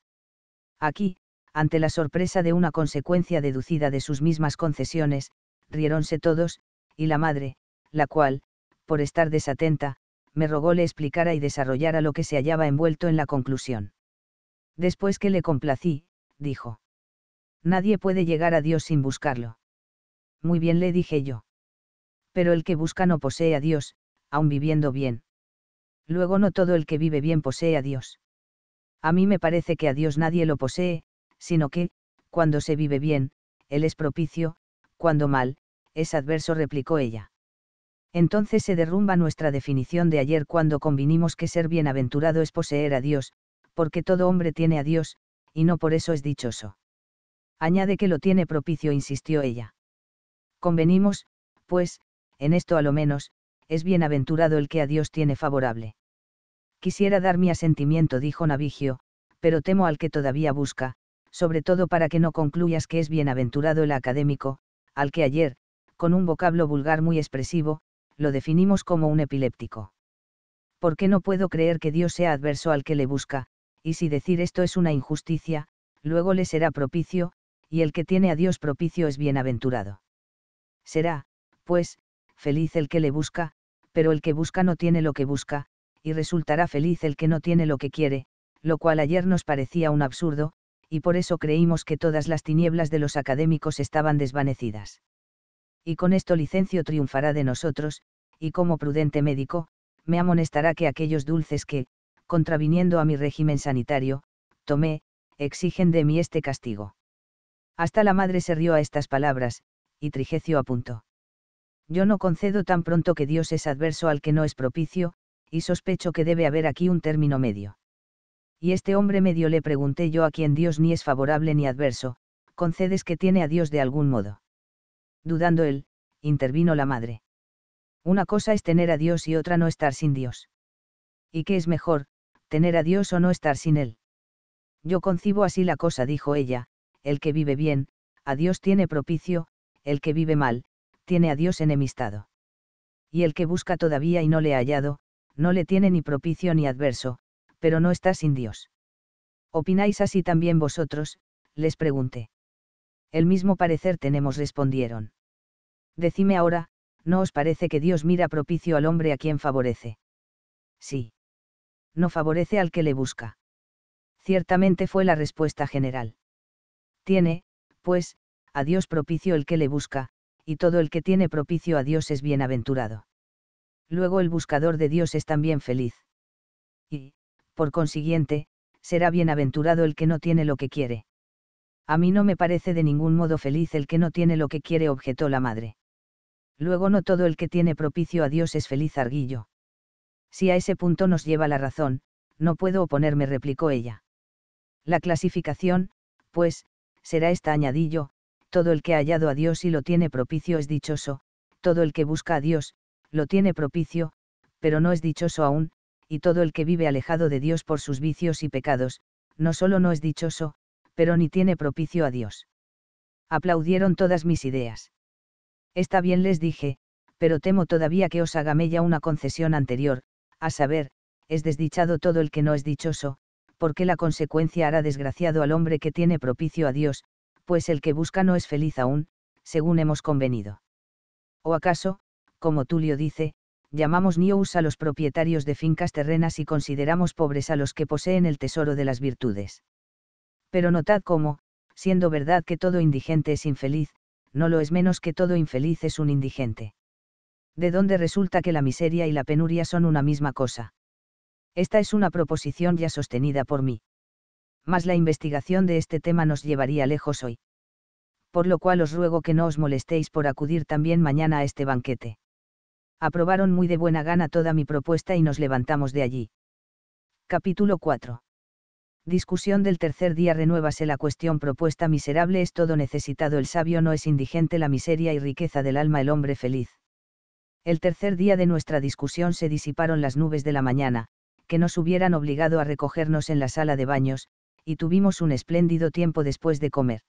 S1: Aquí, ante la sorpresa de una consecuencia deducida de sus mismas concesiones, riéronse todos, y la madre, la cual, por estar desatenta, me rogó le explicara y desarrollara lo que se hallaba envuelto en la conclusión. Después que le complací, dijo. Nadie puede llegar a Dios sin buscarlo. Muy bien le dije yo. Pero el que busca no posee a Dios, aun viviendo bien. Luego no todo el que vive bien posee a Dios. A mí me parece que a Dios nadie lo posee, sino que, cuando se vive bien, Él es propicio, cuando mal, es adverso, replicó ella. Entonces se derrumba nuestra definición de ayer cuando convinimos que ser bienaventurado es poseer a Dios, porque todo hombre tiene a Dios, y no por eso es dichoso. Añade que lo tiene propicio, insistió ella. Convenimos, pues, en esto a lo menos, es bienaventurado el que a Dios tiene favorable. Quisiera dar mi asentimiento, dijo Navigio, pero temo al que todavía busca, sobre todo para que no concluyas que es bienaventurado el académico, al que ayer, con un vocablo vulgar muy expresivo, lo definimos como un epiléptico. ¿Por qué no puedo creer que Dios sea adverso al que le busca, y si decir esto es una injusticia, luego le será propicio, y el que tiene a Dios propicio es bienaventurado. Será, pues, feliz el que le busca, pero el que busca no tiene lo que busca, y resultará feliz el que no tiene lo que quiere, lo cual ayer nos parecía un absurdo, y por eso creímos que todas las tinieblas de los académicos estaban desvanecidas. Y con esto licencio triunfará de nosotros, y como prudente médico, me amonestará que aquellos dulces que, contraviniendo a mi régimen sanitario, tomé, exigen de mí este castigo. Hasta la madre se rió a estas palabras, y Trigecio apuntó. Yo no concedo tan pronto que Dios es adverso al que no es propicio, y sospecho que debe haber aquí un término medio. Y este hombre medio le pregunté yo a quien Dios ni es favorable ni adverso, concedes que tiene a Dios de algún modo. Dudando él, intervino la madre. Una cosa es tener a Dios y otra no estar sin Dios. ¿Y qué es mejor, tener a Dios o no estar sin Él? Yo concibo así la cosa, dijo ella, el que vive bien, a Dios tiene propicio, el que vive mal, tiene a Dios enemistado. Y el que busca todavía y no le ha hallado, no le tiene ni propicio ni adverso, pero no está sin Dios. ¿Opináis así también vosotros? les pregunté. El mismo parecer tenemos respondieron. Decime ahora, ¿no os parece que Dios mira propicio al hombre a quien favorece? Sí. No favorece al que le busca. Ciertamente fue la respuesta general. Tiene, pues, a Dios propicio el que le busca, y todo el que tiene propicio a Dios es bienaventurado. Luego el buscador de Dios es también feliz. Y, por consiguiente, será bienaventurado el que no tiene lo que quiere. A mí no me parece de ningún modo feliz el que no tiene lo que quiere, objetó la madre. Luego no todo el que tiene propicio a Dios es feliz, Arguillo. Si a ese punto nos lleva la razón, no puedo oponerme, replicó ella. La clasificación, pues, será esta añadillo, todo el que ha hallado a Dios y lo tiene propicio es dichoso, todo el que busca a Dios, lo tiene propicio, pero no es dichoso aún, y todo el que vive alejado de Dios por sus vicios y pecados, no solo no es dichoso, pero ni tiene propicio a Dios. Aplaudieron todas mis ideas. Está bien les dije, pero temo todavía que os haga mella una concesión anterior, a saber, es desdichado todo el que no es dichoso, porque la consecuencia hará desgraciado al hombre que tiene propicio a Dios, pues el que busca no es feliz aún, según hemos convenido. ¿O acaso, como Tulio dice, llamamos news a los propietarios de fincas terrenas y consideramos pobres a los que poseen el tesoro de las virtudes. Pero notad cómo, siendo verdad que todo indigente es infeliz, no lo es menos que todo infeliz es un indigente. De dónde resulta que la miseria y la penuria son una misma cosa. Esta es una proposición ya sostenida por mí. Mas la investigación de este tema nos llevaría lejos hoy. Por lo cual os ruego que no os molestéis por acudir también mañana a este banquete aprobaron muy de buena gana toda mi propuesta y nos levantamos de allí. Capítulo 4. Discusión del tercer día renuévase la cuestión propuesta miserable es todo necesitado el sabio no es indigente la miseria y riqueza del alma el hombre feliz. El tercer día de nuestra discusión se disiparon las nubes de la mañana, que nos hubieran obligado a recogernos en la sala de baños, y tuvimos un espléndido tiempo después de comer.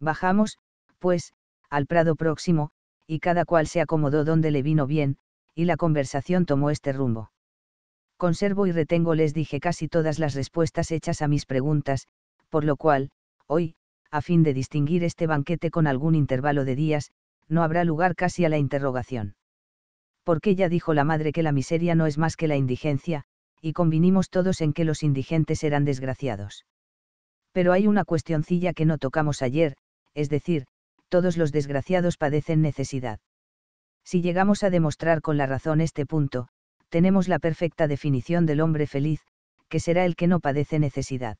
S1: Bajamos, pues, al prado próximo, y cada cual se acomodó donde le vino bien, y la conversación tomó este rumbo. Conservo y retengo les dije casi todas las respuestas hechas a mis preguntas, por lo cual, hoy, a fin de distinguir este banquete con algún intervalo de días, no habrá lugar casi a la interrogación. Porque ya dijo la madre que la miseria no es más que la indigencia, y convinimos todos en que los indigentes eran desgraciados. Pero hay una cuestioncilla que no tocamos ayer, es decir, todos los desgraciados padecen necesidad. Si llegamos a demostrar con la razón este punto, tenemos la perfecta definición del hombre feliz, que será el que no padece necesidad.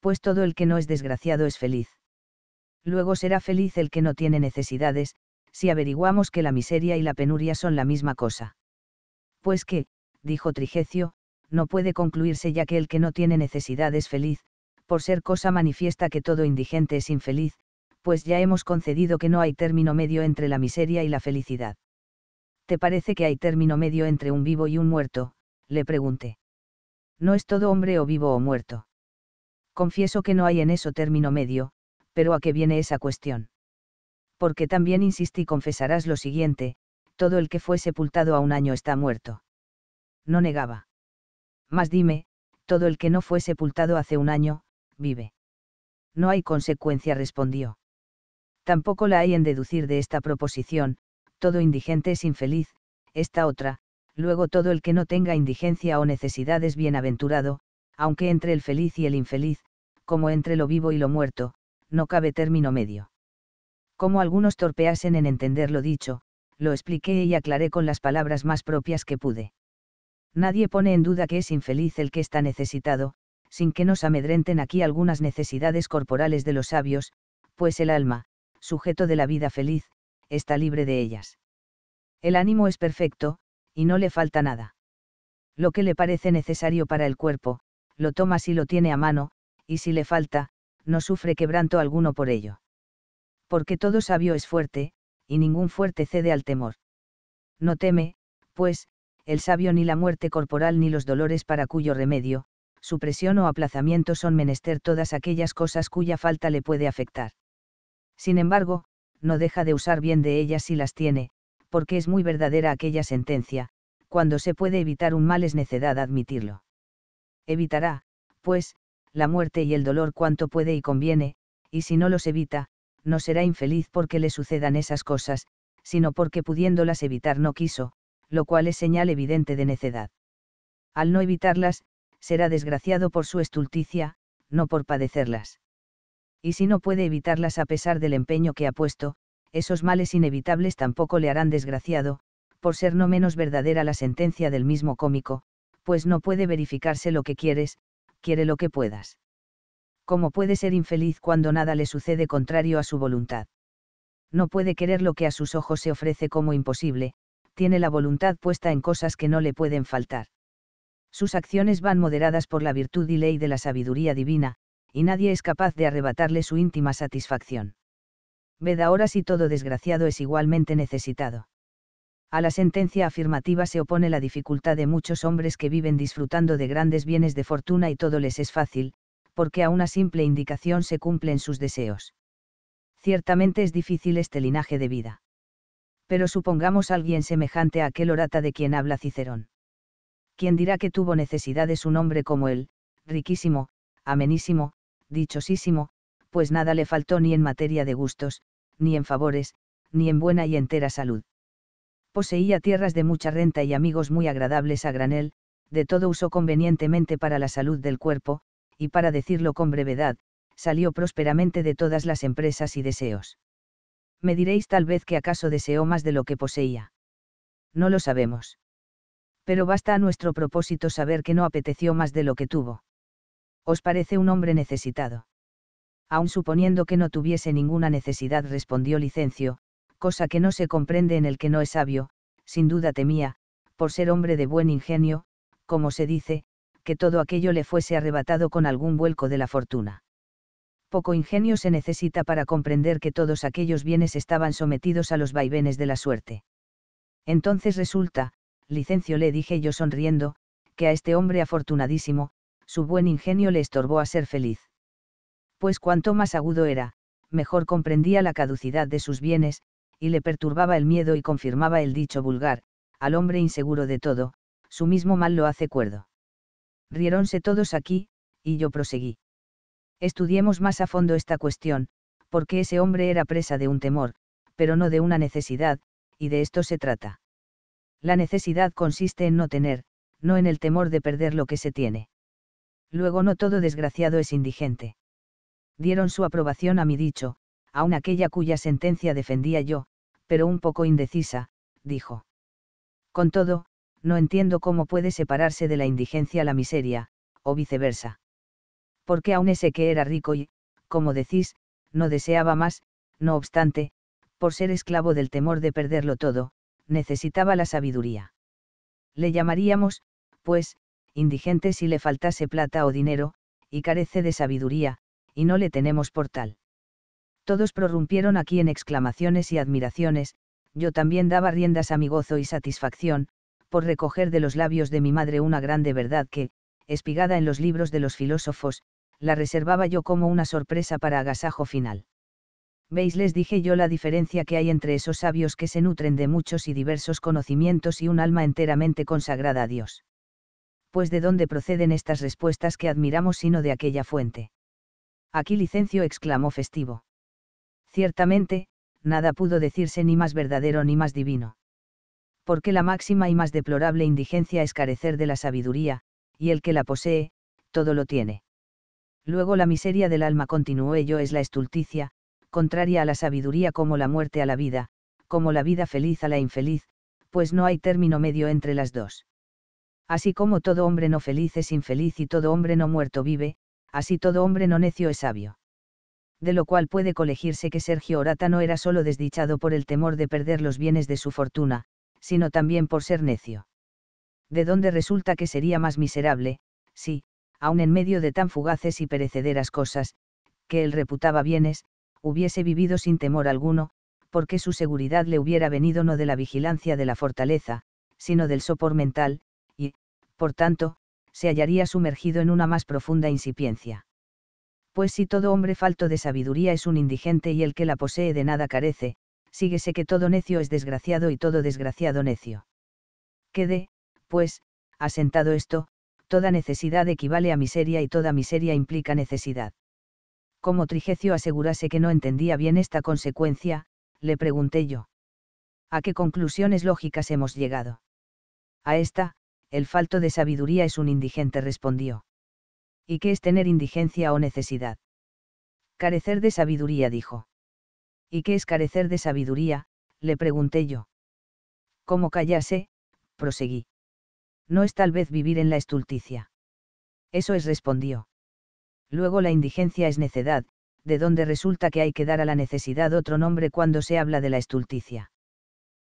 S1: Pues todo el que no es desgraciado es feliz. Luego será feliz el que no tiene necesidades, si averiguamos que la miseria y la penuria son la misma cosa. Pues que, dijo Trigecio, no puede concluirse ya que el que no tiene necesidad es feliz, por ser cosa manifiesta que todo indigente es infeliz, pues ya hemos concedido que no hay término medio entre la miseria y la felicidad. ¿Te parece que hay término medio entre un vivo y un muerto? le pregunté. No es todo hombre o vivo o muerto. Confieso que no hay en eso término medio, pero ¿a qué viene esa cuestión? Porque también insistí confesarás lo siguiente, todo el que fue sepultado a un año está muerto. No negaba. Mas dime, todo el que no fue sepultado hace un año, vive. No hay consecuencia, respondió. Tampoco la hay en deducir de esta proposición, todo indigente es infeliz, esta otra, luego todo el que no tenga indigencia o necesidad es bienaventurado, aunque entre el feliz y el infeliz, como entre lo vivo y lo muerto, no cabe término medio. Como algunos torpeasen en entender lo dicho, lo expliqué y aclaré con las palabras más propias que pude. Nadie pone en duda que es infeliz el que está necesitado, sin que nos amedrenten aquí algunas necesidades corporales de los sabios, pues el alma, sujeto de la vida feliz, está libre de ellas. El ánimo es perfecto, y no le falta nada. Lo que le parece necesario para el cuerpo, lo toma si lo tiene a mano, y si le falta, no sufre quebranto alguno por ello. Porque todo sabio es fuerte, y ningún fuerte cede al temor. No teme, pues, el sabio ni la muerte corporal ni los dolores para cuyo remedio, supresión o aplazamiento son menester todas aquellas cosas cuya falta le puede afectar. Sin embargo, no deja de usar bien de ellas si las tiene, porque es muy verdadera aquella sentencia, cuando se puede evitar un mal es necedad admitirlo. Evitará, pues, la muerte y el dolor cuanto puede y conviene, y si no los evita, no será infeliz porque le sucedan esas cosas, sino porque pudiéndolas evitar no quiso, lo cual es señal evidente de necedad. Al no evitarlas, será desgraciado por su estulticia, no por padecerlas y si no puede evitarlas a pesar del empeño que ha puesto, esos males inevitables tampoco le harán desgraciado, por ser no menos verdadera la sentencia del mismo cómico, pues no puede verificarse lo que quieres, quiere lo que puedas. ¿Cómo puede ser infeliz cuando nada le sucede contrario a su voluntad? No puede querer lo que a sus ojos se ofrece como imposible, tiene la voluntad puesta en cosas que no le pueden faltar. Sus acciones van moderadas por la virtud y ley de la sabiduría divina, y nadie es capaz de arrebatarle su íntima satisfacción. Ved ahora si todo desgraciado es igualmente necesitado. A la sentencia afirmativa se opone la dificultad de muchos hombres que viven disfrutando de grandes bienes de fortuna y todo les es fácil, porque a una simple indicación se cumplen sus deseos. Ciertamente es difícil este linaje de vida. Pero supongamos alguien semejante a aquel orata de quien habla Cicerón. ¿Quién dirá que tuvo necesidad de un hombre como él, riquísimo, amenísimo, dichosísimo, pues nada le faltó ni en materia de gustos, ni en favores, ni en buena y entera salud. Poseía tierras de mucha renta y amigos muy agradables a granel, de todo uso convenientemente para la salud del cuerpo, y para decirlo con brevedad, salió prósperamente de todas las empresas y deseos. Me diréis tal vez que acaso deseó más de lo que poseía. No lo sabemos. Pero basta a nuestro propósito saber que no apeteció más de lo que tuvo. Os parece un hombre necesitado. Aun suponiendo que no tuviese ninguna necesidad, respondió Licencio, cosa que no se comprende en el que no es sabio, sin duda temía, por ser hombre de buen ingenio, como se dice, que todo aquello le fuese arrebatado con algún vuelco de la fortuna. Poco ingenio se necesita para comprender que todos aquellos bienes estaban sometidos a los vaivenes de la suerte. Entonces resulta, licencio le dije yo sonriendo, que a este hombre afortunadísimo, su buen ingenio le estorbó a ser feliz. Pues cuanto más agudo era, mejor comprendía la caducidad de sus bienes, y le perturbaba el miedo y confirmaba el dicho vulgar, al hombre inseguro de todo, su mismo mal lo hace cuerdo. Riéronse todos aquí, y yo proseguí. Estudiemos más a fondo esta cuestión, porque ese hombre era presa de un temor, pero no de una necesidad, y de esto se trata. La necesidad consiste en no tener, no en el temor de perder lo que se tiene. Luego no todo desgraciado es indigente. Dieron su aprobación a mi dicho, aun aquella cuya sentencia defendía yo, pero un poco indecisa, dijo. Con todo, no entiendo cómo puede separarse de la indigencia la miseria, o viceversa. Porque aun ese que era rico y, como decís, no deseaba más, no obstante, por ser esclavo del temor de perderlo todo, necesitaba la sabiduría. Le llamaríamos, pues, indigente si le faltase plata o dinero, y carece de sabiduría, y no le tenemos por tal. Todos prorrumpieron aquí en exclamaciones y admiraciones, yo también daba riendas a mi gozo y satisfacción, por recoger de los labios de mi madre una grande verdad que, espigada en los libros de los filósofos, la reservaba yo como una sorpresa para agasajo final. Veis, les dije yo la diferencia que hay entre esos sabios que se nutren de muchos y diversos conocimientos y un alma enteramente consagrada a Dios pues de dónde proceden estas respuestas que admiramos sino de aquella fuente. Aquí Licencio exclamó festivo. Ciertamente, nada pudo decirse ni más verdadero ni más divino. Porque la máxima y más deplorable indigencia es carecer de la sabiduría, y el que la posee, todo lo tiene. Luego la miseria del alma continuó ello es la estulticia, contraria a la sabiduría como la muerte a la vida, como la vida feliz a la infeliz, pues no hay término medio entre las dos. Así como todo hombre no feliz es infeliz y todo hombre no muerto vive, así todo hombre no necio es sabio. De lo cual puede colegirse que Sergio Orata no era solo desdichado por el temor de perder los bienes de su fortuna, sino también por ser necio. De donde resulta que sería más miserable, si, aun en medio de tan fugaces y perecederas cosas, que él reputaba bienes, hubiese vivido sin temor alguno, porque su seguridad le hubiera venido no de la vigilancia de la fortaleza, sino del sopor mental, por tanto, se hallaría sumergido en una más profunda incipiencia. Pues si todo hombre falto de sabiduría es un indigente y el que la posee de nada carece, síguese que todo necio es desgraciado y todo desgraciado necio. Quede, pues, asentado esto, toda necesidad equivale a miseria y toda miseria implica necesidad. Como Trigecio asegurase que no entendía bien esta consecuencia, le pregunté yo. ¿A qué conclusiones lógicas hemos llegado? A esta, el falto de sabiduría es un indigente respondió. ¿Y qué es tener indigencia o necesidad? Carecer de sabiduría dijo. ¿Y qué es carecer de sabiduría? le pregunté yo. «¿Cómo callase, proseguí. No es tal vez vivir en la estulticia. Eso es respondió. Luego la indigencia es necedad, de donde resulta que hay que dar a la necesidad otro nombre cuando se habla de la estulticia.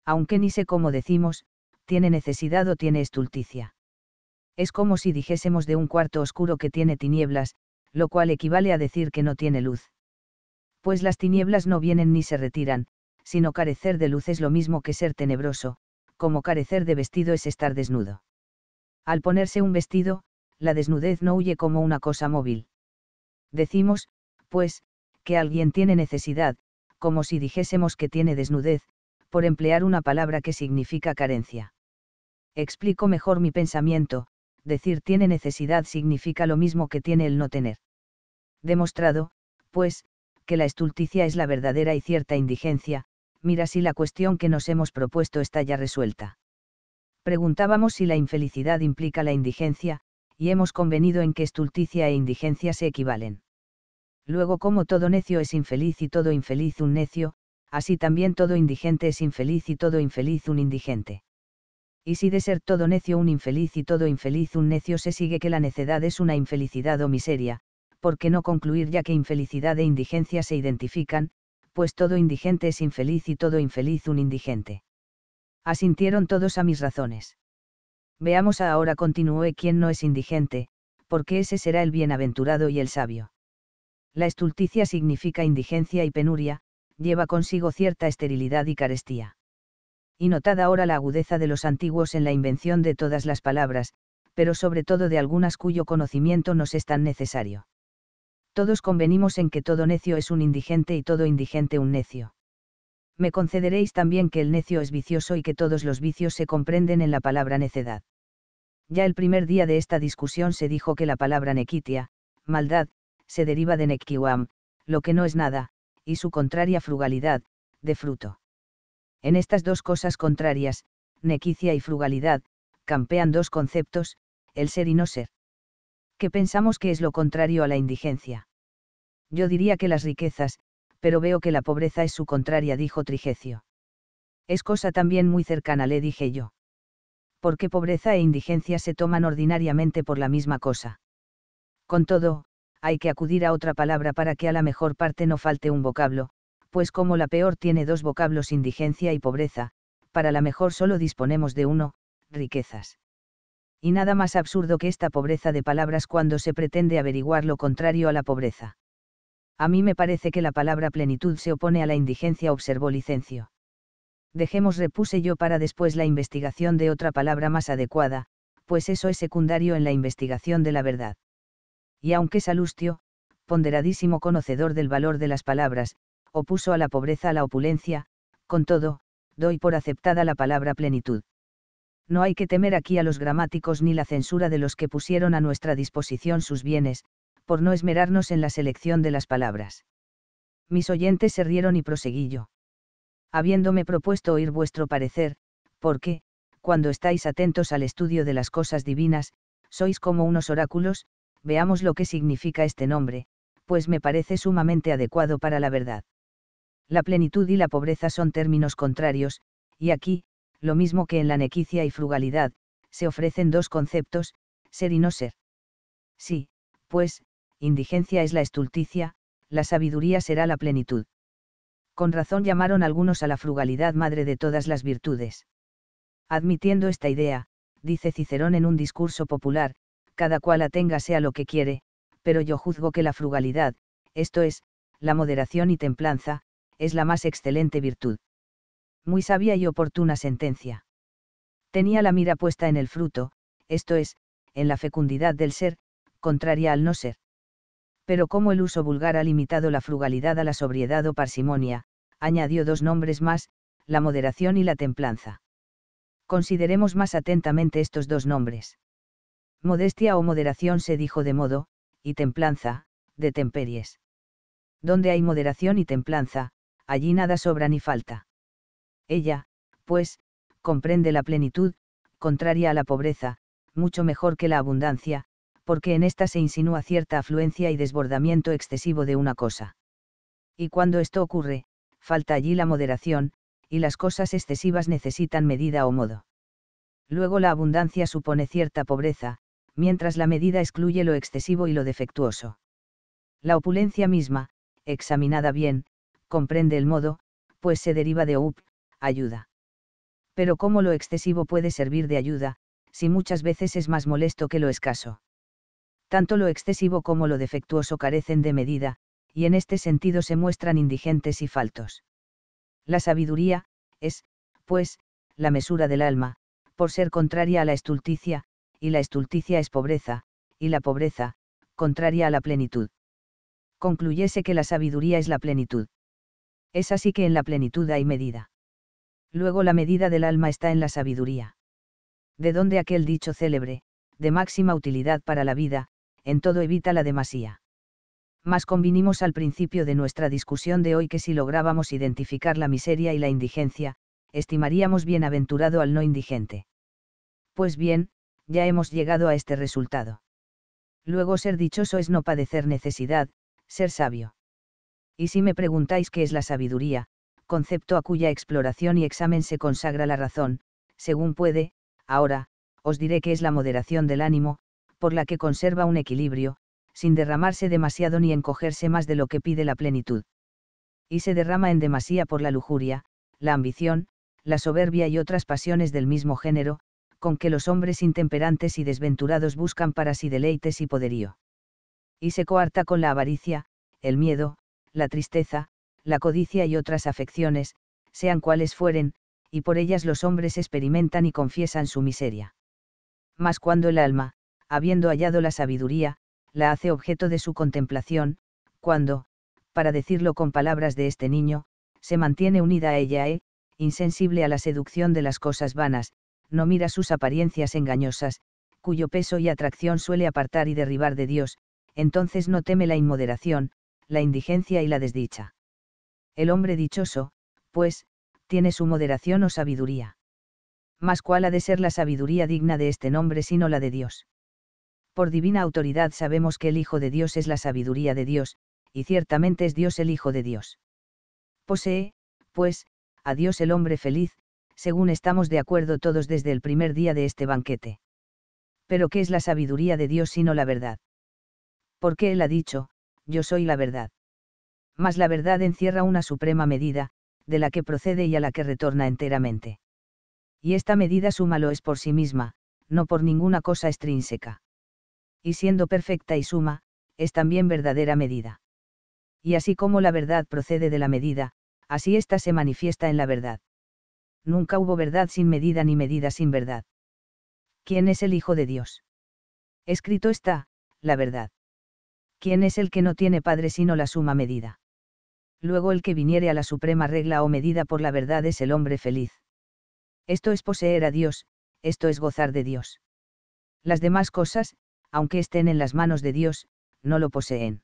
S1: Aunque ni sé cómo decimos, tiene necesidad o tiene estulticia. Es como si dijésemos de un cuarto oscuro que tiene tinieblas, lo cual equivale a decir que no tiene luz. Pues las tinieblas no vienen ni se retiran, sino carecer de luz es lo mismo que ser tenebroso, como carecer de vestido es estar desnudo. Al ponerse un vestido, la desnudez no huye como una cosa móvil. Decimos, pues, que alguien tiene necesidad, como si dijésemos que tiene desnudez, por emplear una palabra que significa carencia explico mejor mi pensamiento, decir tiene necesidad significa lo mismo que tiene el no tener. Demostrado, pues, que la estulticia es la verdadera y cierta indigencia, mira si la cuestión que nos hemos propuesto está ya resuelta. Preguntábamos si la infelicidad implica la indigencia, y hemos convenido en que estulticia e indigencia se equivalen. Luego como todo necio es infeliz y todo infeliz un necio, así también todo indigente es infeliz y todo infeliz un indigente y si de ser todo necio un infeliz y todo infeliz un necio se sigue que la necedad es una infelicidad o miseria, ¿por qué no concluir ya que infelicidad e indigencia se identifican, pues todo indigente es infeliz y todo infeliz un indigente? Asintieron todos a mis razones. Veamos ahora, continúe quién no es indigente, porque ese será el bienaventurado y el sabio. La estulticia significa indigencia y penuria, lleva consigo cierta esterilidad y carestía y notad ahora la agudeza de los antiguos en la invención de todas las palabras, pero sobre todo de algunas cuyo conocimiento nos es tan necesario. Todos convenimos en que todo necio es un indigente y todo indigente un necio. Me concederéis también que el necio es vicioso y que todos los vicios se comprenden en la palabra necedad. Ya el primer día de esta discusión se dijo que la palabra nequitia, maldad, se deriva de nequiwam, lo que no es nada, y su contraria frugalidad, de fruto. En estas dos cosas contrarias, nequicia y frugalidad, campean dos conceptos, el ser y no ser. Que pensamos que es lo contrario a la indigencia. Yo diría que las riquezas, pero veo que la pobreza es su contraria, dijo Trigecio. Es cosa también muy cercana, le dije yo. Porque pobreza e indigencia se toman ordinariamente por la misma cosa. Con todo, hay que acudir a otra palabra para que a la mejor parte no falte un vocablo, pues como la peor tiene dos vocablos indigencia y pobreza, para la mejor solo disponemos de uno, riquezas. Y nada más absurdo que esta pobreza de palabras cuando se pretende averiguar lo contrario a la pobreza. A mí me parece que la palabra plenitud se opone a la indigencia, observó Licencio. Dejemos, repuse yo para después la investigación de otra palabra más adecuada, pues eso es secundario en la investigación de la verdad. Y aunque Salustio, ponderadísimo conocedor del valor de las palabras, opuso a la pobreza la opulencia, con todo, doy por aceptada la palabra plenitud. No hay que temer aquí a los gramáticos ni la censura de los que pusieron a nuestra disposición sus bienes, por no esmerarnos en la selección de las palabras. Mis oyentes se rieron y proseguí yo. Habiéndome propuesto oír vuestro parecer, porque, cuando estáis atentos al estudio de las cosas divinas, sois como unos oráculos, veamos lo que significa este nombre, pues me parece sumamente adecuado para la verdad. La plenitud y la pobreza son términos contrarios, y aquí, lo mismo que en la nequicia y frugalidad, se ofrecen dos conceptos, ser y no ser. Sí, pues, indigencia es la estulticia, la sabiduría será la plenitud. Con razón llamaron algunos a la frugalidad madre de todas las virtudes. Admitiendo esta idea, dice Cicerón en un discurso popular, cada cual aténgase a lo que quiere, pero yo juzgo que la frugalidad, esto es, la moderación y templanza, es la más excelente virtud. Muy sabia y oportuna sentencia. Tenía la mira puesta en el fruto, esto es, en la fecundidad del ser, contraria al no ser. Pero como el uso vulgar ha limitado la frugalidad a la sobriedad o parsimonia, añadió dos nombres más, la moderación y la templanza. Consideremos más atentamente estos dos nombres. Modestia o moderación se dijo de modo, y templanza, de temperies. Donde hay moderación y templanza, allí nada sobra ni falta. Ella, pues, comprende la plenitud, contraria a la pobreza, mucho mejor que la abundancia, porque en ésta se insinúa cierta afluencia y desbordamiento excesivo de una cosa. Y cuando esto ocurre, falta allí la moderación, y las cosas excesivas necesitan medida o modo. Luego la abundancia supone cierta pobreza, mientras la medida excluye lo excesivo y lo defectuoso. La opulencia misma, examinada bien, comprende el modo, pues se deriva de up, ayuda. Pero cómo lo excesivo puede servir de ayuda, si muchas veces es más molesto que lo escaso. Tanto lo excesivo como lo defectuoso carecen de medida, y en este sentido se muestran indigentes y faltos. La sabiduría, es, pues, la mesura del alma, por ser contraria a la estulticia, y la estulticia es pobreza, y la pobreza, contraria a la plenitud. Concluyese que la sabiduría es la plenitud. Es así que en la plenitud hay medida. Luego la medida del alma está en la sabiduría. De donde aquel dicho célebre, de máxima utilidad para la vida, en todo evita la demasía. Mas convinimos al principio de nuestra discusión de hoy que si lográbamos identificar la miseria y la indigencia, estimaríamos bienaventurado al no indigente. Pues bien, ya hemos llegado a este resultado. Luego ser dichoso es no padecer necesidad, ser sabio. Y si me preguntáis qué es la sabiduría, concepto a cuya exploración y examen se consagra la razón, según puede, ahora, os diré que es la moderación del ánimo, por la que conserva un equilibrio, sin derramarse demasiado ni encogerse más de lo que pide la plenitud. Y se derrama en demasía por la lujuria, la ambición, la soberbia y otras pasiones del mismo género, con que los hombres intemperantes y desventurados buscan para sí deleites y poderío. Y se coarta con la avaricia, el miedo, la tristeza, la codicia y otras afecciones, sean cuales fueren, y por ellas los hombres experimentan y confiesan su miseria. Mas cuando el alma, habiendo hallado la sabiduría, la hace objeto de su contemplación, cuando, para decirlo con palabras de este niño, se mantiene unida a ella e, insensible a la seducción de las cosas vanas, no mira sus apariencias engañosas, cuyo peso y atracción suele apartar y derribar de Dios, entonces no teme la inmoderación, la indigencia y la desdicha. El hombre dichoso, pues, tiene su moderación o sabiduría. Mas cuál ha de ser la sabiduría digna de este nombre sino la de Dios. Por divina autoridad sabemos que el Hijo de Dios es la sabiduría de Dios, y ciertamente es Dios el Hijo de Dios. Posee, pues, a Dios el hombre feliz, según estamos de acuerdo todos desde el primer día de este banquete. Pero ¿qué es la sabiduría de Dios sino la verdad? Porque Él ha dicho, yo soy la verdad. Mas la verdad encierra una suprema medida, de la que procede y a la que retorna enteramente. Y esta medida suma lo es por sí misma, no por ninguna cosa extrínseca. Y siendo perfecta y suma, es también verdadera medida. Y así como la verdad procede de la medida, así ésta se manifiesta en la verdad. Nunca hubo verdad sin medida ni medida sin verdad. ¿Quién es el Hijo de Dios? Escrito está, la verdad. ¿quién es el que no tiene padre sino la suma medida? Luego el que viniere a la suprema regla o medida por la verdad es el hombre feliz. Esto es poseer a Dios, esto es gozar de Dios. Las demás cosas, aunque estén en las manos de Dios, no lo poseen.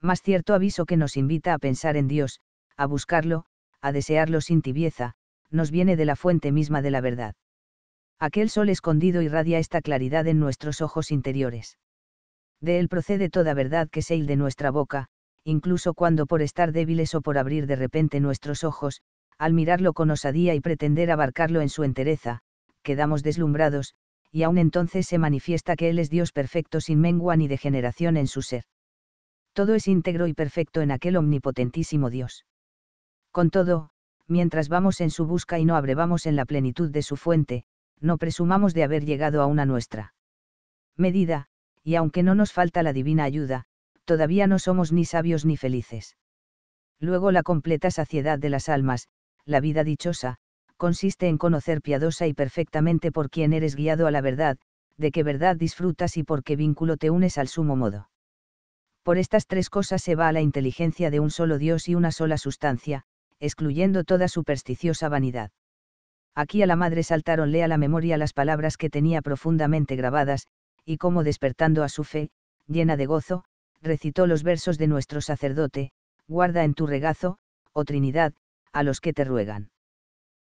S1: Más cierto aviso que nos invita a pensar en Dios, a buscarlo, a desearlo sin tibieza, nos viene de la fuente misma de la verdad. Aquel sol escondido irradia esta claridad en nuestros ojos interiores de él procede toda verdad que se de nuestra boca, incluso cuando por estar débiles o por abrir de repente nuestros ojos, al mirarlo con osadía y pretender abarcarlo en su entereza, quedamos deslumbrados, y aún entonces se manifiesta que Él es Dios perfecto sin mengua ni degeneración en su ser. Todo es íntegro y perfecto en aquel omnipotentísimo Dios. Con todo, mientras vamos en su busca y no abrevamos en la plenitud de su fuente, no presumamos de haber llegado a una nuestra medida, y aunque no nos falta la divina ayuda, todavía no somos ni sabios ni felices. Luego la completa saciedad de las almas, la vida dichosa, consiste en conocer piadosa y perfectamente por quién eres guiado a la verdad, de qué verdad disfrutas y por qué vínculo te unes al sumo modo. Por estas tres cosas se va a la inteligencia de un solo Dios y una sola sustancia, excluyendo toda supersticiosa vanidad. Aquí a la madre saltáronle a la memoria las palabras que tenía profundamente grabadas, y como despertando a su fe, llena de gozo, recitó los versos de nuestro sacerdote, guarda en tu regazo, oh Trinidad, a los que te ruegan.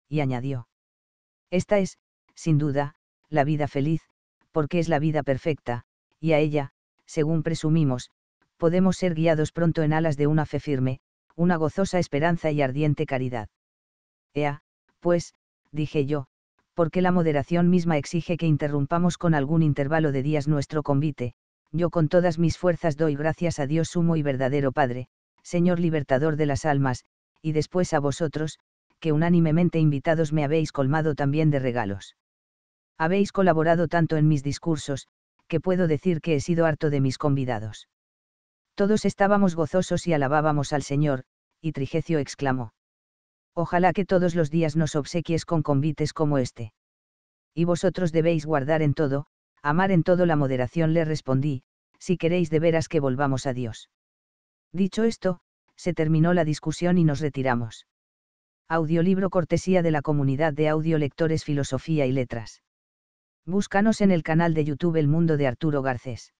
S1: Y añadió. Esta es, sin duda, la vida feliz, porque es la vida perfecta, y a ella, según presumimos, podemos ser guiados pronto en alas de una fe firme, una gozosa esperanza y ardiente caridad. Ea, pues, dije yo, porque la moderación misma exige que interrumpamos con algún intervalo de días nuestro convite, yo con todas mis fuerzas doy gracias a Dios sumo y verdadero Padre, Señor libertador de las almas, y después a vosotros, que unánimemente invitados me habéis colmado también de regalos. Habéis colaborado tanto en mis discursos, que puedo decir que he sido harto de mis convidados. Todos estábamos gozosos y alabábamos al Señor, y Trigecio exclamó. Ojalá que todos los días nos obsequies con convites como este. Y vosotros debéis guardar en todo, amar en todo la moderación, le respondí, si queréis de veras que volvamos a Dios. Dicho esto, se terminó la discusión y nos retiramos. Audiolibro cortesía de la comunidad de audiolectores Filosofía y Letras. Búscanos en el canal de YouTube El Mundo de Arturo Garcés.